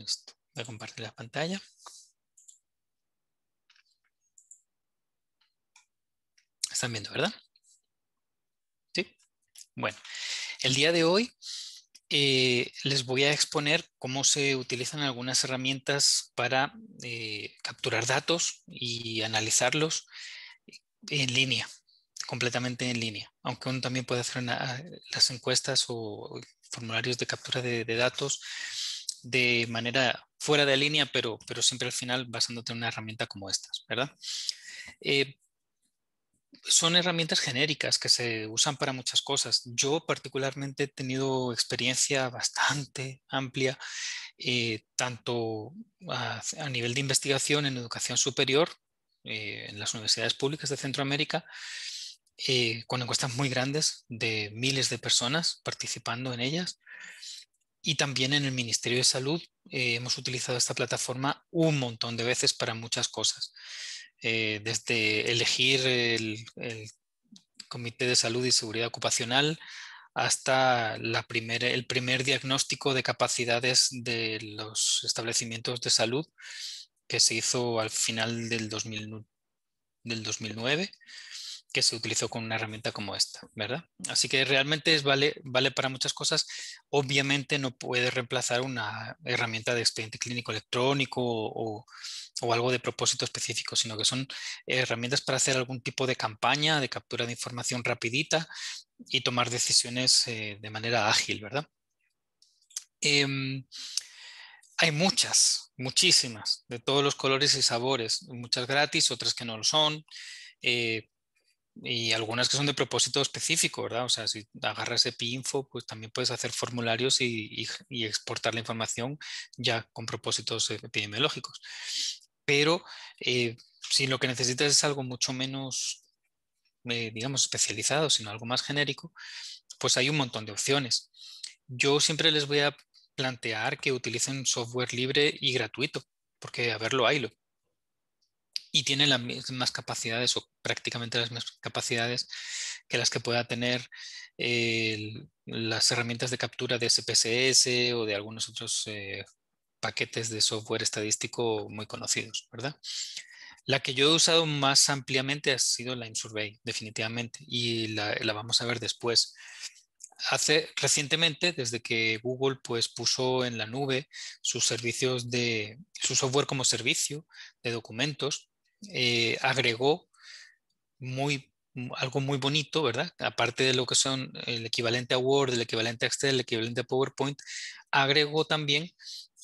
Listo. Voy a compartir la pantalla. Están viendo, ¿verdad? Sí. Bueno, el día de hoy eh, les voy a exponer cómo se utilizan algunas herramientas para eh, capturar datos y analizarlos en línea, completamente en línea, aunque uno también puede hacer las encuestas o formularios de captura de datos de manera fuera de línea, pero, pero siempre al final basándote en una herramienta como estas, ¿verdad? Eh, son herramientas genéricas que se usan para muchas cosas. Yo particularmente he tenido experiencia bastante amplia, eh, tanto a, nivel de investigación en educación superior, eh, en las universidades públicas de Centroamérica, con encuestas muy grandes de miles de personas participando en ellas, y también en el Ministerio de Salud eh, hemos utilizado esta plataforma un montón de veces para muchas cosas. Eh, desde elegir el, Comité de Salud y Seguridad Ocupacional hasta el primer diagnóstico de capacidades de los establecimientos de salud que se hizo al final del 2009 que se utilizó con una herramienta como esta, ¿verdad? Así que realmente es vale, vale para muchas cosas. Obviamente no puede reemplazar una herramienta de expediente clínico electrónico o, algo de propósito específico, sino que son herramientas para hacer algún tipo de campaña, de captura de información rapidita y tomar decisiones eh, de manera ágil, ¿verdad? Em, hay muchas, muchísimas, de todos los colores y sabores, muchas gratis, otras que no lo son. Eh, y algunas que son de propósito específico, ¿verdad? O sea, si agarras EpiInfo, pues también puedes hacer formularios y, exportar la información ya con propósitos e, epidemiológicos. Pero eh, si lo que necesitas es algo mucho menos, eh, digamos, especializado, sino algo más genérico, pues hay un montón de opciones. Yo siempre les voy a plantear que utilicen software libre y gratuito, porque a verlo haylo y tiene las mismas capacidades o prácticamente las mismas capacidades que las que pueda tener las herramientas de captura de SPSS o de algunos otros eh, paquetes de software estadístico muy conocidos, ¿verdad? La que yo he usado más ampliamente ha sido la InSurvey, definitivamente, y la, la vamos a ver después hace recientemente, desde que Google pues, puso en la nube sus servicios de su software como servicio de documentos, eh, agregó muy, algo muy bonito, ¿verdad? Aparte de lo que son el equivalente a Word, el equivalente a Excel, el equivalente a PowerPoint, agregó también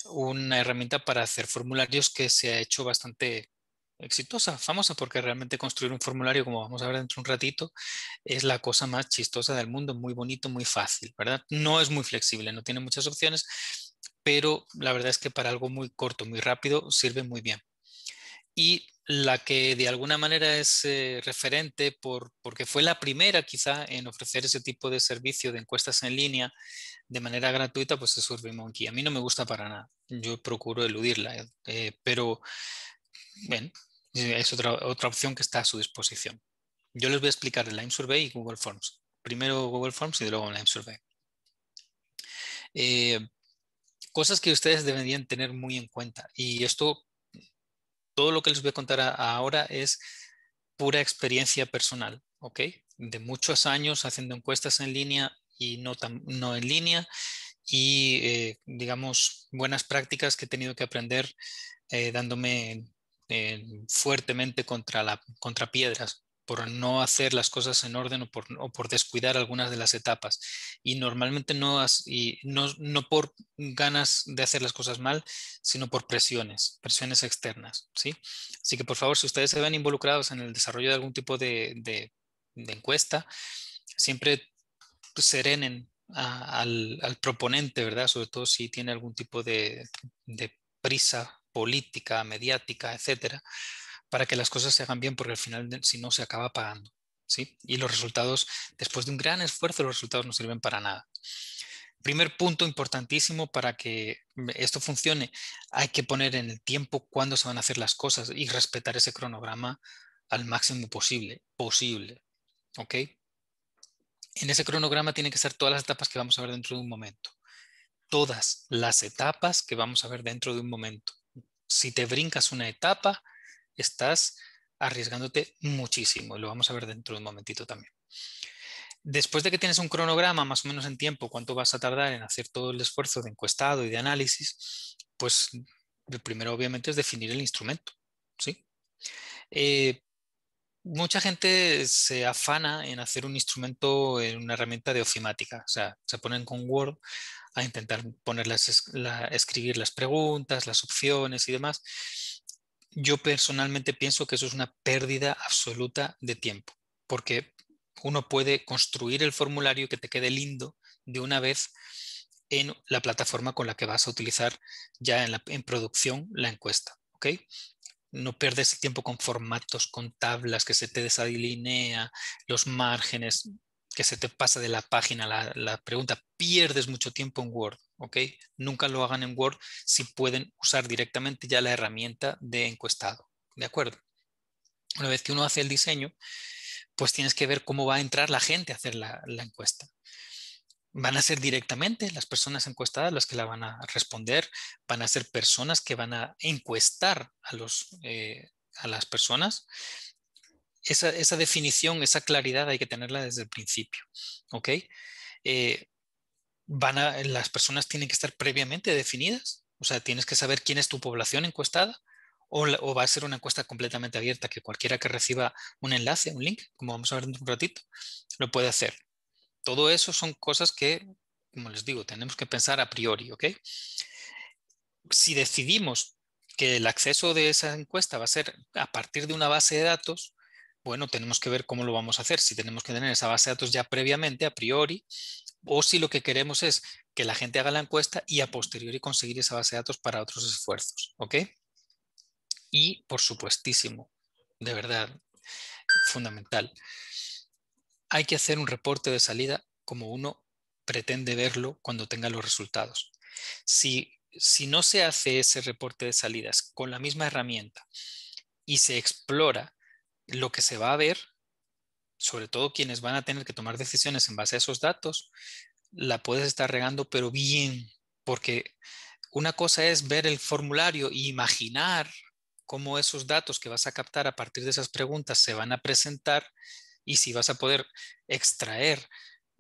una herramienta para hacer formularios que se ha hecho bastante exitosa, famosa, porque realmente construir un formulario, como vamos a ver dentro de un ratito, es la cosa más chistosa del mundo, muy bonito, muy fácil, ¿verdad? No es muy flexible, no tiene muchas opciones, pero la verdad es que para algo muy corto, muy rápido, sirve muy bien. Y la que de alguna manera es eh, referente por, porque fue la primera quizá en ofrecer ese tipo de servicio de encuestas en línea de manera gratuita, pues es SurveyMonkey. A mí no me gusta para nada, yo procuro eludirla, eh, pero bien eh, es otra, otra opción que está a su disposición. Yo les voy a explicar el Lime Survey y Google Forms. Primero Google Forms y luego el Lime Survey. Eh, cosas que ustedes deberían tener muy en cuenta. Y esto, todo lo que les voy a contar ahora es pura experiencia personal, ¿ok? De muchos años haciendo encuestas en línea y no, no en línea y, eh, digamos, buenas prácticas que he tenido que aprender dándome fuertemente contra, la, contra piedras por no hacer las cosas en orden o por, o por descuidar algunas de las etapas. Y normalmente no, y no, por ganas de hacer las cosas mal, sino por presiones, presiones externas. ¿sí? Así que por favor, si ustedes se ven involucrados en el desarrollo de algún tipo de, de, encuesta, siempre serenen al, al, proponente, ¿verdad? Sobre todo si tiene algún tipo de, de prisa política, mediática, etcétera, para que las cosas se hagan bien, porque al final, si no, se acaba pagando. ¿sí? Y los resultados, después de un gran esfuerzo, los resultados no sirven para nada. Primer punto importantísimo para que esto funcione, hay que poner en el tiempo cuándo se van a hacer las cosas y respetar ese cronograma al máximo posible, posible, ¿ok? En ese cronograma tienen que ser todas las etapas que vamos a ver dentro de un momento. Todas las etapas que vamos a ver dentro de un momento. Si te brincas una etapa, estás arriesgándote muchísimo. Lo vamos a ver dentro de un momentito también. Después de que tienes un cronograma más o menos en tiempo, cuánto vas a tardar en hacer todo el esfuerzo de encuestado y de análisis, pues lo primero obviamente es definir el instrumento. ¿sí? Eh, mucha gente se afana en hacer un instrumento en una herramienta de ofimática. O sea, se ponen con Word a intentar ponerlas, escribir las preguntas, las opciones y demás. Yo personalmente pienso que eso es una pérdida absoluta de tiempo, porque uno puede construir el formulario que te quede lindo de una vez en la plataforma con la que vas a utilizar ya en, producción la encuesta. ¿okay? no pierdes tiempo con formatos, con tablas que se te desalinea, los márgenes que se te pasa de la página la, pregunta, pierdes mucho tiempo en Word, ¿ok? Nunca lo hagan en Word si pueden usar directamente ya la herramienta de encuestado, ¿de acuerdo? Una vez que uno hace el diseño, pues tienes que ver cómo va a entrar la gente a hacer la, encuesta. Van a ser directamente las personas encuestadas las que la van a responder, van a ser personas que van a encuestar a, los, eh, a las personas esa, esa, definición, esa claridad hay que tenerla desde el principio. okay eh, van las personas tienen que estar previamente definidas, o sea, tienes que saber quién es tu población encuestada, o, va a ser una encuesta completamente abierta, que cualquiera que reciba un enlace, un link, como vamos a ver en un ratito, lo puede hacer. Todo eso son cosas que, como les digo, tenemos que pensar a priori, okay Si decidimos que el acceso de esa encuesta va a ser a partir de una base de datos, bueno, tenemos que ver cómo lo vamos a hacer, si tenemos que tener esa base de datos ya previamente, a priori, o si lo que queremos es que la gente haga la encuesta y a posteriori conseguir esa base de datos para otros esfuerzos, ¿ok? Y, por supuestísimo, de verdad, fundamental, hay que hacer un reporte de salida como uno pretende verlo cuando tenga los resultados. Si, si no se hace ese reporte de salidas con la misma herramienta y se explora lo que se va a ver, sobre todo quienes van a tener que tomar decisiones en base a esos datos, la puedes estar regando, pero bien, porque una cosa es ver el formulario e imaginar cómo esos datos que vas a captar a partir de esas preguntas se van a presentar y si vas a poder extraer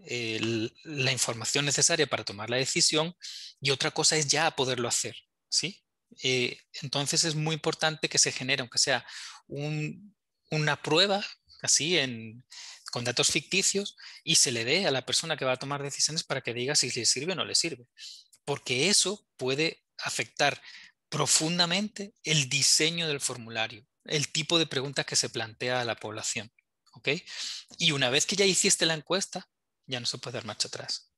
eh, la información necesaria para tomar la decisión y otra cosa es ya poderlo hacer, ¿sí? Eh, entonces es muy importante que se genere, aunque sea un una prueba así con datos ficticios y se le dé a la persona que va a tomar decisiones para que diga si le sirve o no le sirve. Porque eso puede afectar profundamente el diseño del formulario, el tipo de preguntas que se plantea a la población. okay Y una vez que ya hiciste la encuesta, ya no se puede dar marcha atrás.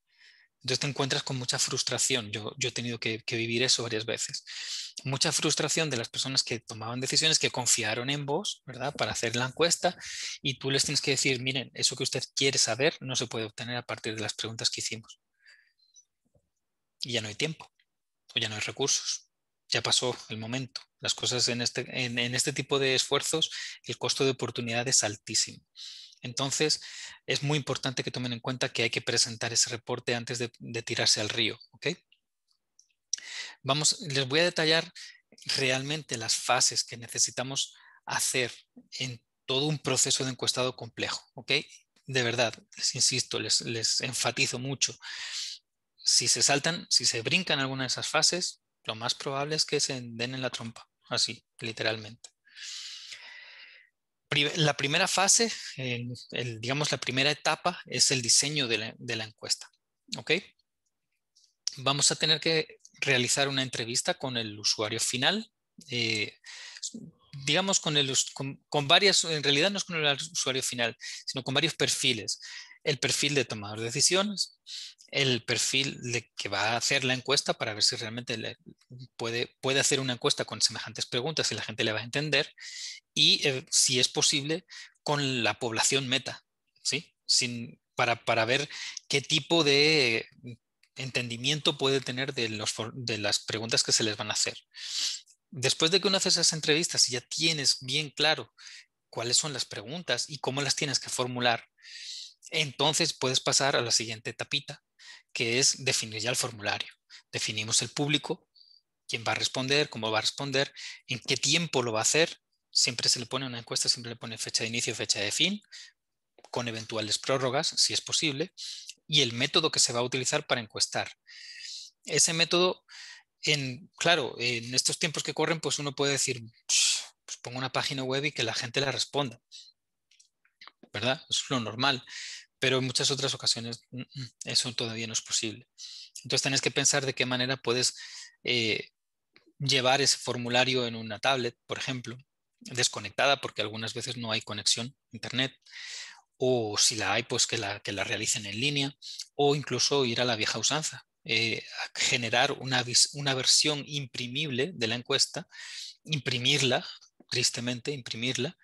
Entonces te encuentras con mucha frustración. Yo, he tenido que, vivir eso varias veces. Mucha frustración de las personas que tomaban decisiones, que confiaron en vos, ¿verdad? Para hacer la encuesta y tú les tienes que decir, miren, eso que usted quiere saber no se puede obtener a partir de las preguntas que hicimos. Y ya no hay tiempo, o ya no hay recursos, ya pasó el momento. Las cosas en este, en este tipo de esfuerzos, el costo de oportunidad es altísimo. Entonces, es muy importante que tomen en cuenta que hay que presentar ese reporte antes de, tirarse al río. Vamos, les voy a detallar realmente las fases que necesitamos hacer en todo un proceso de encuestado complejo. De verdad, les insisto, les, les enfatizo mucho. Si se saltan, si se brincan alguna de esas fases, lo más probable es que se den en la trompa, así, literalmente la primera fase, digamos la primera etapa, es el diseño de la, encuesta. ¿Ok? Vamos a tener que realizar una entrevista con el usuario final. Eh, digamos con, varios, varias, en realidad no es con el usuario final, sino con varios perfiles. El perfil de tomador de decisiones, el perfil de que va a hacer la encuesta para ver si realmente puede, puede hacer una encuesta con semejantes preguntas y la gente le va a entender y, eh, si es posible, con la población meta, ¿sí? Sin, para, para ver qué tipo de entendimiento puede tener de, los, de las preguntas que se les van a hacer. Después de que uno hace esas entrevistas y ya tienes bien claro cuáles son las preguntas y cómo las tienes que formular, entonces puedes pasar a la siguiente tapita que es definir ya el formulario. Definimos el público, quién va a responder, cómo va a responder, en qué tiempo lo va a hacer siempre se le pone una encuesta, siempre le pone fecha de inicio, fecha de fin, con eventuales prórrogas, si es posible, y el método que se va a utilizar para encuestar. Ese método, en, claro, en estos tiempos que corren, pues uno puede decir, pues pongo una página web y que la gente la responda. ¿Verdad? Es lo normal, pero en muchas otras ocasiones mm, mm, eso todavía no es posible. Entonces tenés que pensar de qué manera puedes eh, llevar ese formulario en una tablet, por ejemplo, desconectada porque algunas veces no hay conexión a Internet o si la hay, pues que la, que la realicen en línea o incluso ir a la vieja usanza, eh, generar una, una versión imprimible de la encuesta, imprimirla, tristemente, imprimirla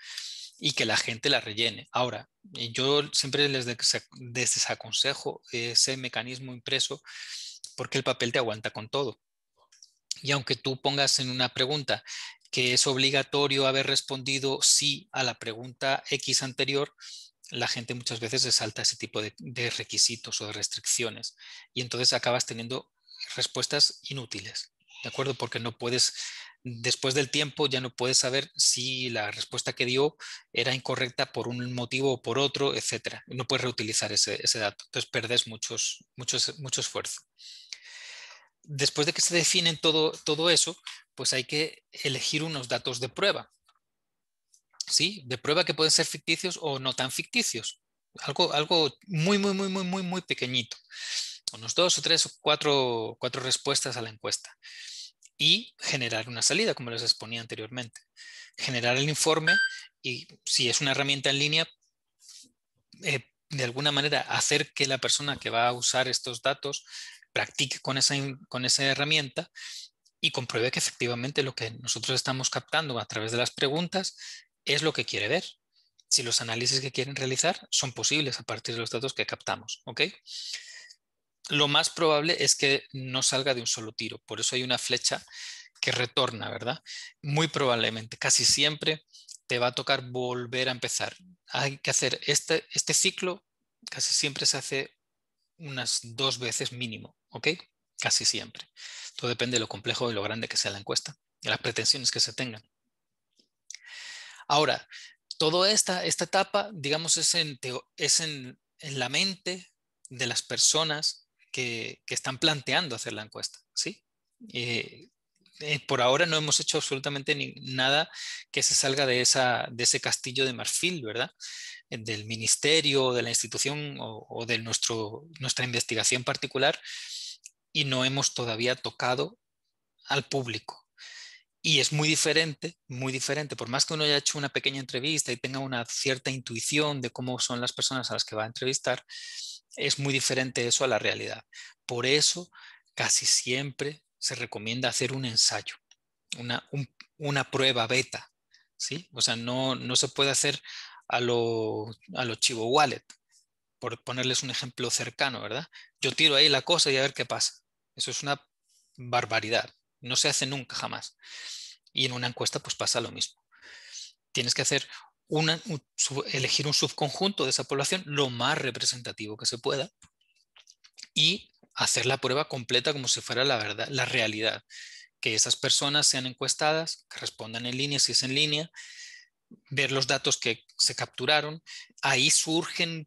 y que la gente la rellene. Ahora, yo siempre les desaconsejo ese mecanismo impreso porque el papel te aguanta con todo. Y aunque tú pongas en una pregunta, que es obligatorio haber respondido sí a la pregunta X anterior, la gente muchas veces se salta ese tipo de, requisitos o de restricciones y entonces acabas teniendo respuestas inútiles, ¿de acuerdo? Porque no puedes después del tiempo ya no puedes saber si la respuesta que dio era incorrecta por un motivo o por otro, etcétera. No puedes reutilizar ese, dato. Entonces perdes muchos, muchos, mucho esfuerzo después de que se definen todo, todo eso, pues hay que elegir unos datos de prueba. ¿Sí? De prueba que pueden ser ficticios o no tan ficticios. Algo, algo muy, muy, muy, muy, muy, muy pequeñito. Unos dos o tres o cuatro, cuatro respuestas a la encuesta. Y generar una salida, como les exponía anteriormente. Generar el informe y si es una herramienta en línea, eh, de alguna manera hacer que la persona que va a usar estos datos practique con esa, con esa herramienta y compruebe que efectivamente lo que nosotros estamos captando a través de las preguntas es lo que quiere ver. Si los análisis que quieren realizar son posibles a partir de los datos que captamos. Lo más probable es que no salga de un solo tiro. Por eso hay una flecha que retorna, ¿verdad? Muy probablemente, casi siempre te va a tocar volver a empezar. Hay que hacer este, este ciclo, casi siempre se hace unas dos veces mínimo, ¿ok? Casi siempre. Todo depende de lo complejo y lo grande que sea la encuesta, de las pretensiones que se tengan. Ahora, toda esta, esta etapa, digamos, es, en, la mente de las personas que, que, están planteando hacer la encuesta, ¿sí? Eh, eh, por ahora no hemos hecho absolutamente ni, nada que se salga de, de ese castillo de marfil, ¿verdad? Eh, del ministerio, de la institución o, de nuestro, nuestra investigación particular y no hemos todavía tocado al público. Y es muy diferente, muy diferente, por más que uno haya hecho una pequeña entrevista y tenga una cierta intuición de cómo son las personas a las que va a entrevistar, es muy diferente eso a la realidad. Por eso casi siempre se recomienda hacer un ensayo, una, prueba beta, ¿sí? O sea, no, no se puede hacer a, lo, los Chivo Wallet, por ponerles un ejemplo cercano, ¿verdad? Yo tiro ahí la cosa y a ver qué pasa. Eso es una barbaridad. No se hace nunca jamás. Y en una encuesta pues pasa lo mismo. Tienes que hacer elegir un subconjunto de esa población lo más representativo que se pueda y hacer la prueba completa como si fuera la verdad, la realidad. Que esas personas sean encuestadas, que respondan en línea si es en línea, ver los datos que se capturaron, ahí surgen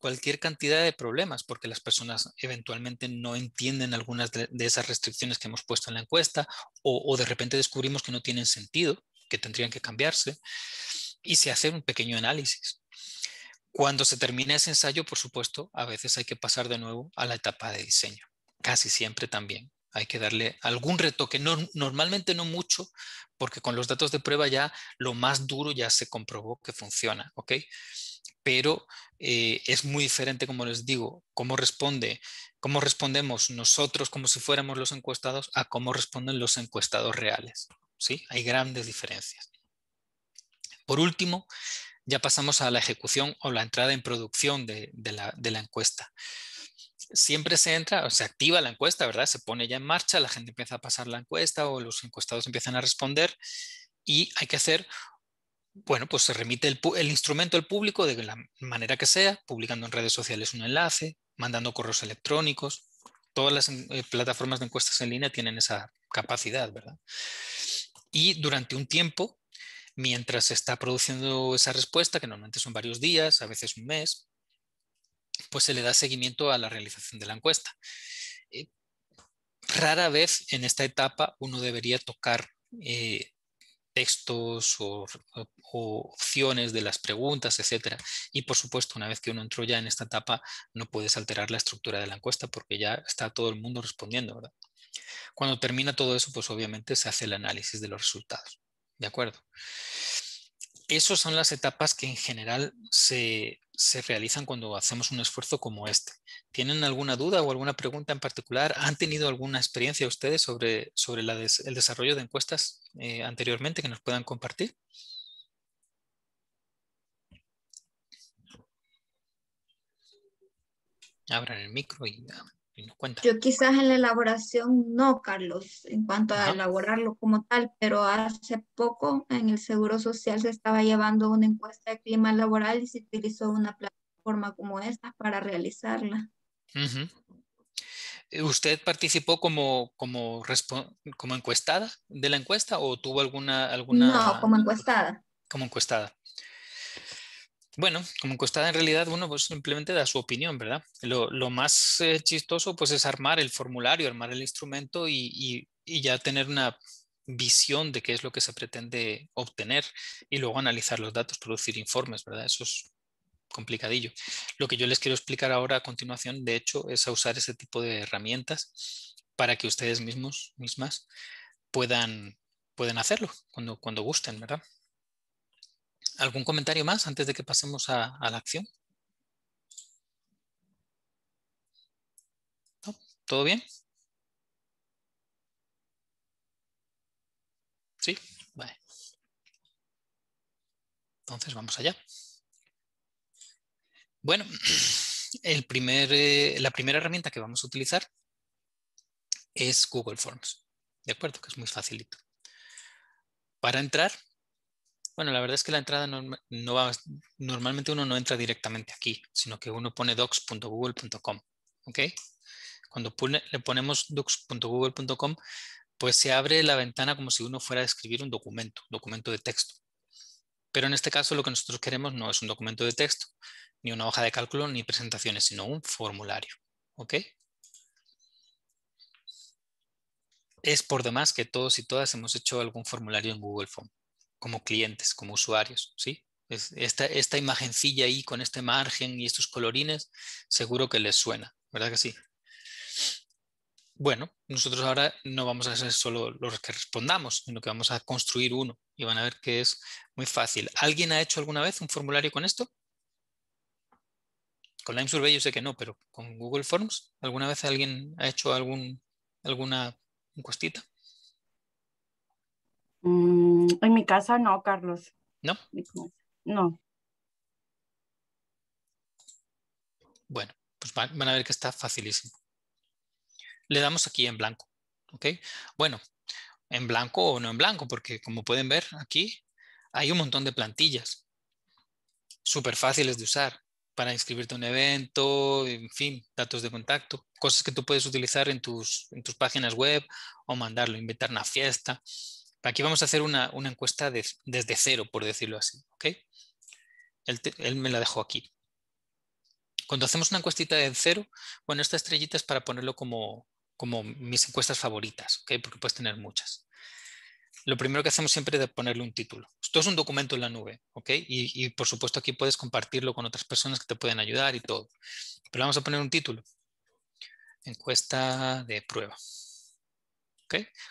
cualquier cantidad de problemas porque las personas eventualmente no entienden algunas de, esas restricciones que hemos puesto en la encuesta o, o, de repente descubrimos que no tienen sentido, que tendrían que cambiarse y se hace un pequeño análisis. Cuando se termina ese ensayo, por supuesto, a veces hay que pasar de nuevo a la etapa de diseño, casi siempre también hay que darle algún retoque, normalmente no mucho, porque con los datos de prueba ya lo más duro ya se comprobó que funciona, ¿ok? Pero eh, es muy diferente, como les digo, cómo responde, cómo respondemos nosotros como si fuéramos los encuestados a cómo responden los encuestados reales, ¿sí? Hay grandes diferencias. Por último, ya pasamos a la ejecución o la entrada en producción de la encuesta siempre se entra, o se activa la encuesta, ¿verdad? Se pone ya en marcha, la gente empieza a pasar la encuesta o los encuestados empiezan a responder y hay que hacer, bueno, pues se remite el, instrumento al público de la manera que sea, publicando en redes sociales un enlace, mandando correos electrónicos. Todas las eh, plataformas de encuestas en línea tienen esa capacidad, ¿verdad? Y durante un tiempo, mientras se está produciendo esa respuesta, que normalmente son varios días, a veces un mes, pues se le da seguimiento a la realización de la encuesta. Eh, rara vez en esta etapa uno debería tocar eh, textos o, opciones de las preguntas, etcétera. Y por supuesto, una vez que uno entró ya en esta etapa, no puedes alterar la estructura de la encuesta porque ya está todo el mundo respondiendo, ¿verdad? Cuando termina todo eso, pues obviamente se hace el análisis de los resultados. ¿De acuerdo? esas son las etapas que en general se, realizan cuando hacemos un esfuerzo como este. ¿Tienen alguna duda o alguna pregunta en particular? ¿Han tenido alguna experiencia ustedes sobre, sobre el desarrollo de encuestas eh, anteriormente que nos puedan compartir? Abran el micro y yo quizás en la elaboración no, Carlos, en cuanto a elaborarlo como tal, pero hace poco en el Seguro Social se estaba llevando una encuesta de clima laboral y se utilizó una plataforma como esta para realizarla. Eh, ¿Usted participó como, como, como encuestada de la encuesta o tuvo alguna... alguna... No, como encuestada. Como encuestada. Bueno, como encuestada en realidad uno pues simplemente da su opinión, ¿verdad? Lo, más eh, chistoso pues es armar el formulario, armar el instrumento y, ya tener una visión de qué es lo que se pretende obtener y luego analizar los datos, producir informes, ¿verdad? Eso es complicadillo. Lo que yo les quiero explicar ahora a continuación, de hecho, es a usar ese tipo de herramientas para que ustedes mismos, mismas, puedan, hacerlo cuando, cuando gusten, ¿verdad? ¿Algún comentario más antes de que pasemos a, la acción? ¿Todo bien? ¿Sí? Vale. Entonces vamos allá. Bueno, eh, la primera herramienta que vamos a utilizar es Google Forms. ¿De acuerdo? Que es muy facilito. Para entrar bueno, la verdad es que la entrada no, normalmente uno no entra directamente aquí, sino que uno pone docs.google.com. ¿ok? Cuando le ponemos docs.google.com, pues se abre la ventana como si uno fuera a escribir un documento, documento de texto. Pero en este caso lo que nosotros queremos no es un documento de texto, ni una hoja de cálculo, ni presentaciones, sino un formulario. ¿ok? Es por demás que todos y todas hemos hecho algún formulario en Google Form como clientes, como usuarios, ¿sí? Esta, esta imagencilla ahí con este margen y estos colorines, seguro que les suena, ¿verdad que sí? Bueno, nosotros ahora no vamos a ser solo los que respondamos, sino que vamos a construir uno y van a ver que es muy fácil. ¿Alguien ha hecho alguna vez un formulario con esto? Con Lime Survey yo sé que no, pero con Google Forms, ¿alguna vez alguien ha hecho algún, alguna encuestita? Mm, Mm, en mi casa no, Carlos. ¿No? No. Bueno, pues van a ver que está facilísimo. Le damos aquí en blanco. ¿Ok? Bueno, en blanco o no en blanco, porque como pueden ver aquí hay un montón de plantillas súper fáciles de usar para inscribirte a un evento, en fin, datos de contacto, cosas que tú puedes utilizar en tus, en tus páginas web o mandarlo, invitar una fiesta, Aquí vamos a hacer una, encuesta desde cero, por decirlo así. Él, me la dejó aquí. Cuando hacemos una encuestita de cero, bueno, esta estrellita es para ponerlo como, mis encuestas favoritas, porque puedes tener muchas. Lo primero que hacemos siempre es ponerle un título. Esto es un documento en la nube, ¿ok? Y, y por supuesto aquí puedes compartirlo con otras personas que te pueden ayudar y todo. Pero vamos a poner un título. Encuesta de prueba.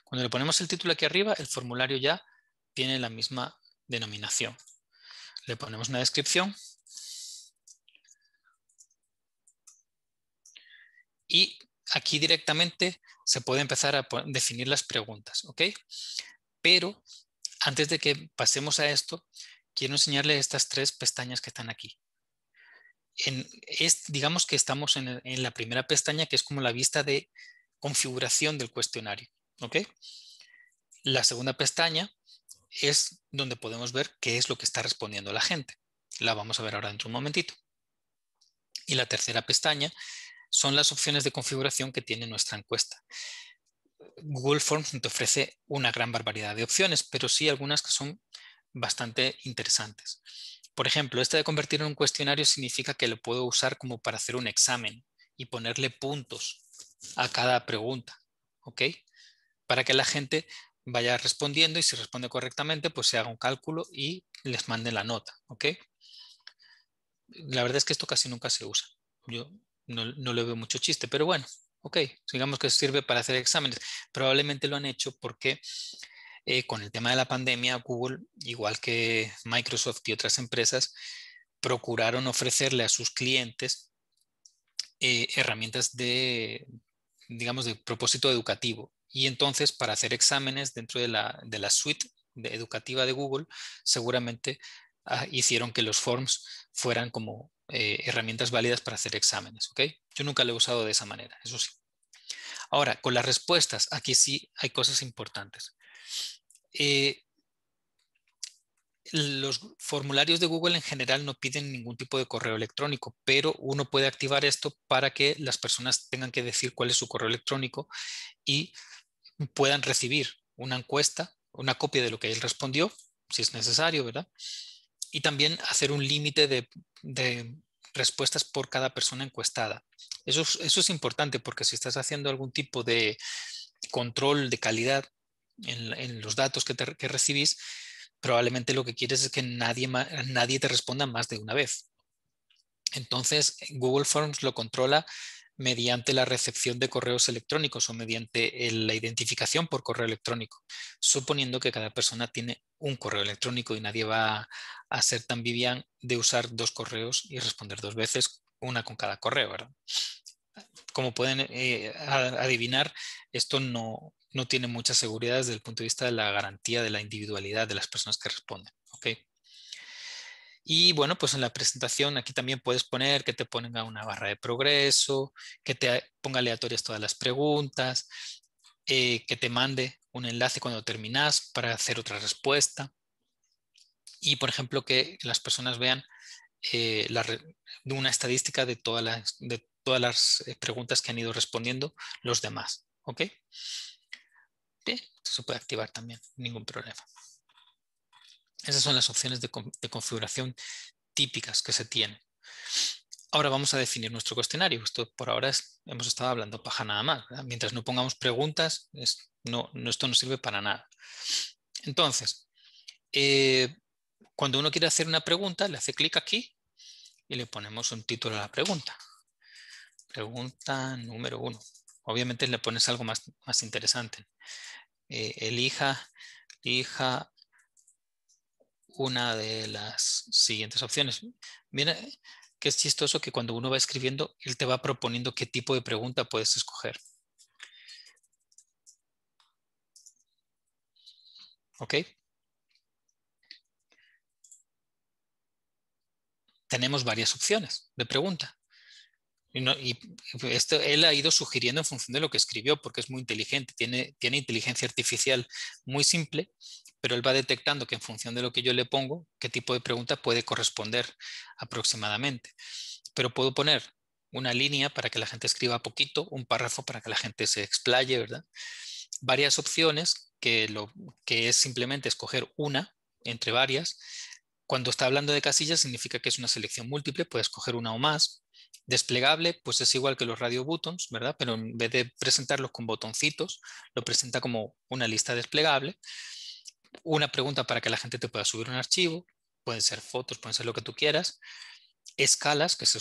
Cuando le ponemos el título aquí arriba, el formulario ya tiene la misma denominación. Le ponemos una descripción y aquí directamente se puede empezar a definir las preguntas. Pero antes de que pasemos a esto, quiero enseñarle estas tres pestañas que están aquí. digamos que estamos en, la primera pestaña que es como la vista de configuración del cuestionario. La segunda pestaña es donde podemos ver qué es lo que está respondiendo la gente. La vamos a ver ahora dentro de un momentito. Y la tercera pestaña son las opciones de configuración que tiene nuestra encuesta. Google Forms te ofrece una gran barbaridad de opciones, pero sí algunas que son bastante interesantes. Por ejemplo, esta de convertir en un cuestionario significa que lo puedo usar como para hacer un examen y ponerle puntos a cada pregunta para que la gente vaya respondiendo y si responde correctamente, pues se haga un cálculo y les mande la nota. ¿ok? La verdad es que esto casi nunca se usa. Yo no, le veo mucho chiste, pero bueno, ok, digamos que sirve para hacer exámenes. Probablemente lo han hecho porque eh, con el tema de la pandemia, Google, igual que Microsoft y otras empresas, procuraron ofrecerle a sus clientes eh, herramientas de, digamos, de propósito educativo. Y entonces para hacer exámenes dentro de la, de la suite de educativa de Google, seguramente ah, hicieron que los forms fueran como eh, herramientas válidas para hacer exámenes. Yo nunca lo he usado de esa manera, eso sí. Ahora, con las respuestas, aquí sí hay cosas importantes. Eh, los formularios de Google en general no piden ningún tipo de correo electrónico, pero uno puede activar esto para que las personas tengan que decir cuál es su correo electrónico y puedan recibir una encuesta, una copia de lo que él respondió, si es necesario, ¿verdad? Y también hacer un límite de, respuestas por cada persona encuestada. Eso, es importante porque si estás haciendo algún tipo de control de calidad en, los datos que recibís, probablemente lo que quieres es que nadie, nadie te responda más de una vez. Entonces, Google Forms lo controla mediante la recepción de correos electrónicos o mediante eh, la identificación por correo electrónico, suponiendo que cada persona tiene un correo electrónico y nadie va a ser tan Vivian de usar dos correos y responder dos veces, una con cada correo. Como pueden eh, adivinar, esto no, no tiene mucha seguridad desde el punto de vista de la garantía de la individualidad de las personas que responden. ¿okay? Y bueno, pues en la presentación aquí también puedes poner que te ponga una barra de progreso, que te ponga aleatorias todas las preguntas, eh, que te mande un enlace cuando terminas para hacer otra respuesta. Y por ejemplo, que las personas vean eh, una estadística de todas, las, de todas las eh, preguntas que han ido respondiendo los demás. ¿ok? se puede activar también, ningún problema. Esas son las opciones de, configuración típicas que se tienen. Ahora vamos a definir nuestro cuestionario. Esto por ahora hemos estado hablando paja nada más. Mientras no pongamos preguntas, no, esto no sirve para nada. Entonces, eh, cuando uno quiere hacer una pregunta, le hace clic aquí y le ponemos un título a la pregunta. Pregunta número uno obviamente le pones algo más, interesante. Eh, elija, elija una de las siguientes opciones. Mira que es chistoso que cuando uno va escribiendo, él te va proponiendo qué tipo de pregunta puedes escoger. ¿Ok? Tenemos varias opciones de pregunta. Y, esto, él ha ido sugiriendo en función de lo que escribió, porque es muy inteligente, tiene, inteligencia artificial muy simple, pero él va detectando que en función de lo que yo le pongo, qué tipo de pregunta puede corresponder aproximadamente. Pero puedo poner una línea para que la gente escriba poquito, un párrafo para que la gente se explaye, ¿verdad? Varias opciones, que, lo, que es simplemente escoger una entre varias. Cuando está hablando de casillas significa que es una selección múltiple, puede escoger una o más. Desplegable, pues es igual que los radio buttons, ¿verdad? Pero en vez de presentarlos con botoncitos, lo presenta como una lista desplegable. Una pregunta para que la gente te pueda subir un archivo, pueden ser fotos, pueden ser lo que tú quieras. Escalas, que se,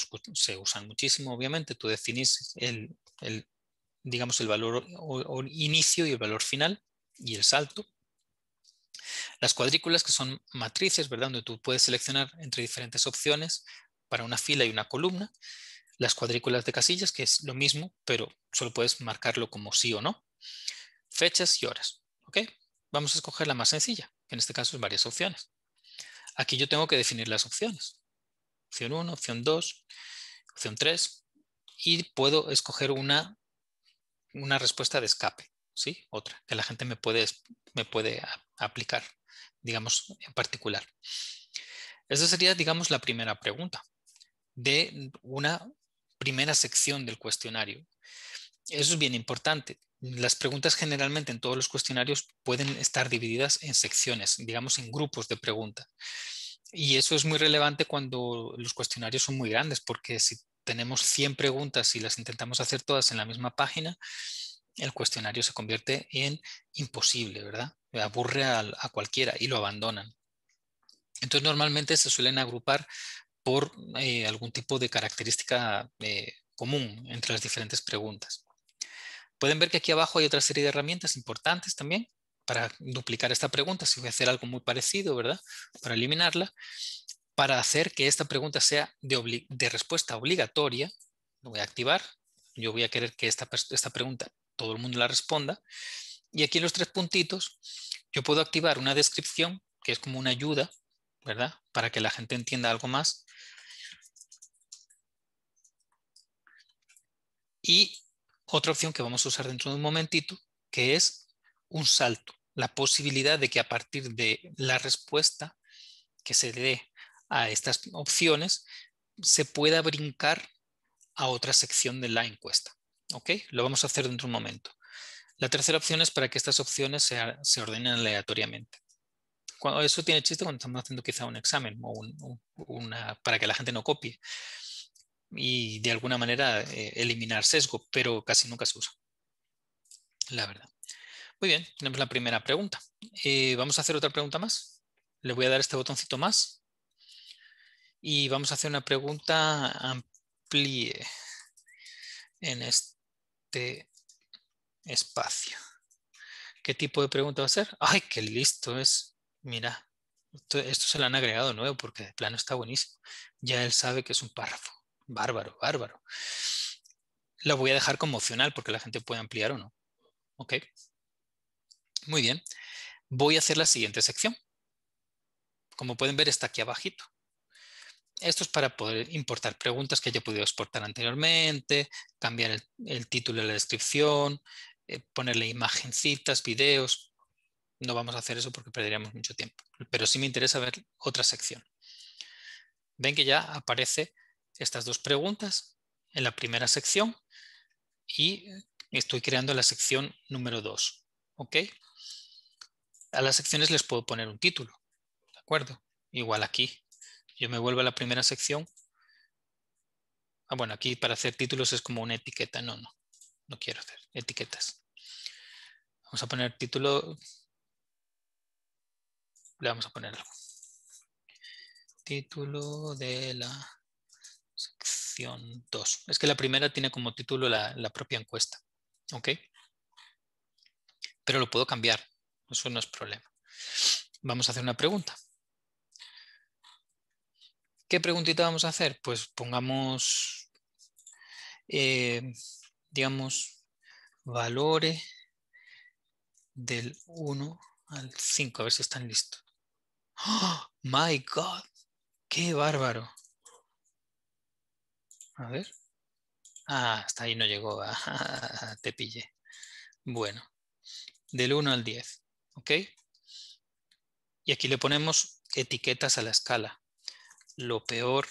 usan muchísimo, obviamente, tú definís el, digamos, el valor inicio y el valor final y el salto. Las cuadrículas, que son matrices, ¿verdad? Donde tú puedes seleccionar entre diferentes opciones para una fila y una columna, las cuadrículas de casillas, que es lo mismo, pero solo puedes marcarlo como sí o no, fechas y horas. ¿ok? Vamos a escoger la más sencilla, que en este caso es varias opciones. Aquí yo tengo que definir las opciones. Opción 1, opción 2, opción 3, y puedo escoger una, una respuesta de escape, ¿sí? otra, que la gente me puede, me puede aplicar, digamos, en particular. Esa sería, digamos, la primera pregunta de una primera sección del cuestionario. Eso es bien importante. Las preguntas generalmente en todos los cuestionarios pueden estar divididas en secciones, digamos en grupos de preguntas. Y eso es muy relevante cuando los cuestionarios son muy grandes, porque si tenemos 100 preguntas y las intentamos hacer todas en la misma página, el cuestionario se convierte en imposible, ¿verdad? Aburre a, a cualquiera y lo abandonan. Entonces normalmente se suelen agrupar por eh, algún tipo de característica eh, común entre las diferentes preguntas. Pueden ver que aquí abajo hay otra serie de herramientas importantes también para duplicar esta pregunta, si voy a hacer algo muy parecido, ¿verdad? Para eliminarla, para hacer que esta pregunta sea de, respuesta obligatoria, lo voy a activar, yo voy a querer que esta, esta pregunta todo el mundo la responda, y aquí en los tres puntitos yo puedo activar una descripción, que es como una ayuda ¿verdad? Para que la gente entienda algo más. Y otra opción que vamos a usar dentro de un momentito, que es un salto. La posibilidad de que a partir de la respuesta que se dé a estas opciones, se pueda brincar a otra sección de la encuesta. Lo vamos a hacer dentro de un momento. La tercera opción es para que estas opciones se ordenen aleatoriamente eso tiene chiste cuando estamos haciendo quizá un examen o para que la gente no copie y de alguna manera eh, eliminar sesgo, pero casi nunca se usa. La verdad. Muy bien, tenemos la primera pregunta. Eh, vamos a hacer otra pregunta más. Le voy a dar este botoncito más. Y vamos a hacer una pregunta amplíe en este espacio. ¿Qué tipo de pregunta va a ser? ¡Ay, qué listo es! mira, esto, se lo han agregado nuevo porque de plano está buenísimo. Ya él sabe que es un párrafo. Bárbaro, bárbaro. Lo voy a dejar como opcional porque la gente puede ampliar o no. Ok. Muy bien. Voy a hacer la siguiente sección. Como pueden ver, está aquí abajito. Esto es para poder importar preguntas que haya podido exportar anteriormente, cambiar el, título de la descripción, eh, ponerle imagencitas, videos, no vamos a hacer eso porque perderíamos mucho tiempo. Pero sí me interesa ver otra sección. Ven que ya aparece estas dos preguntas en la primera sección y estoy creando la sección número 2. ¿ok? A las secciones les puedo poner un título. ¿De acuerdo? Igual aquí. Yo me vuelvo a la primera sección. Ah, bueno, aquí para hacer títulos es como una etiqueta. No, no. No quiero hacer etiquetas. Vamos a poner título le vamos a poner título de la sección 2. Es que la primera tiene como título la, propia encuesta. ¿Ok? Pero lo puedo cambiar. Eso no es problema. Vamos a hacer una pregunta. ¿Qué preguntita vamos a hacer? Pues pongamos, eh, digamos, valores del 1 al 5, a ver si están listos. ¡Oh, my God! ¡Qué bárbaro! A ver. Ah, hasta ahí no llegó. Ah, te pillé. Bueno. Del 1 al 10. ¿Ok? Y aquí le ponemos etiquetas a la escala. Lo peor,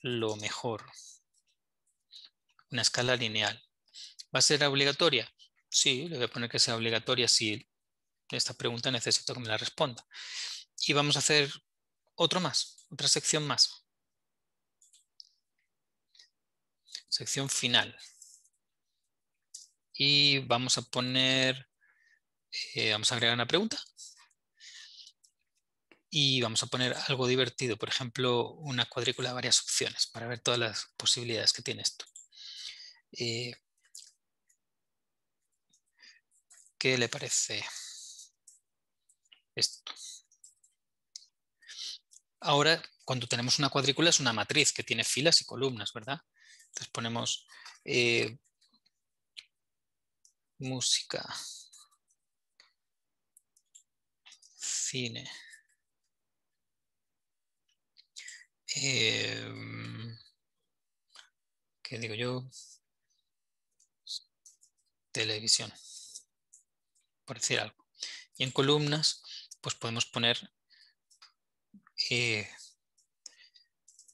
lo mejor. Una escala lineal. ¿Va a ser obligatoria? Sí, le voy a poner que sea obligatoria si esta pregunta necesito que me la responda. Y vamos a hacer otro más, otra sección más. Sección final. Y vamos a poner, eh, vamos a agregar una pregunta. Y vamos a poner algo divertido, por ejemplo, una cuadrícula de varias opciones para ver todas las posibilidades que tiene esto. Eh, ¿Qué le parece? esto. Ahora, cuando tenemos una cuadrícula, es una matriz que tiene filas y columnas, ¿verdad? Entonces ponemos eh, música, cine, em, ¿qué digo yo? Televisión, por decir algo. Y en columnas pues podemos poner eh,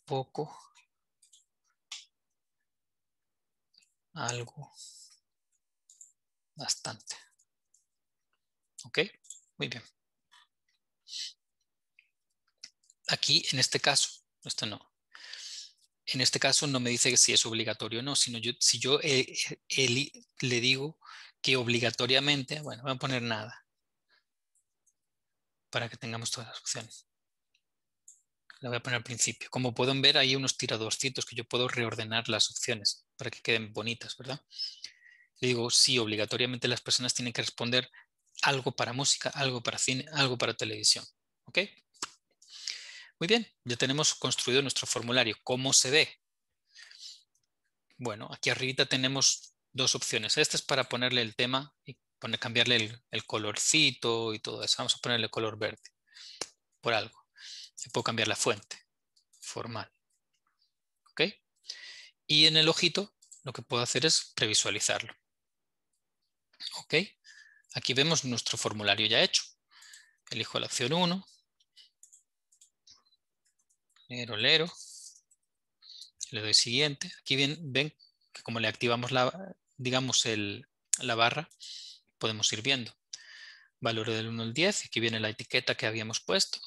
poco, algo, bastante. ¿Ok? Muy bien. Aquí, en este caso, esto no. En este caso no me dice si es obligatorio o no, sino si yo eh, eh, le digo que obligatoriamente, bueno, voy a poner nada para que tengamos todas las opciones. La voy a poner al principio. Como pueden ver, hay unos tiradorcitos que yo puedo reordenar las opciones para que queden bonitas, ¿verdad? Le digo, sí, obligatoriamente las personas tienen que responder algo para música, algo para cine, algo para televisión. ¿Ok? Muy bien, ya tenemos construido nuestro formulario. ¿Cómo se ve? Bueno, aquí arriba tenemos dos opciones. Esta es para ponerle el tema y poner, cambiarle el, colorcito y todo eso. Vamos a ponerle color verde, por algo. Y puedo cambiar la fuente, formal. ¿Ok? Y en el ojito lo que puedo hacer es previsualizarlo. ¿Ok? Aquí vemos nuestro formulario ya hecho. Elijo la opción 1. Lero, Le doy siguiente. Aquí ven, que como le activamos la, digamos, la barra, podemos ir viendo. valor del 1 al 10, aquí viene la etiqueta que habíamos puesto.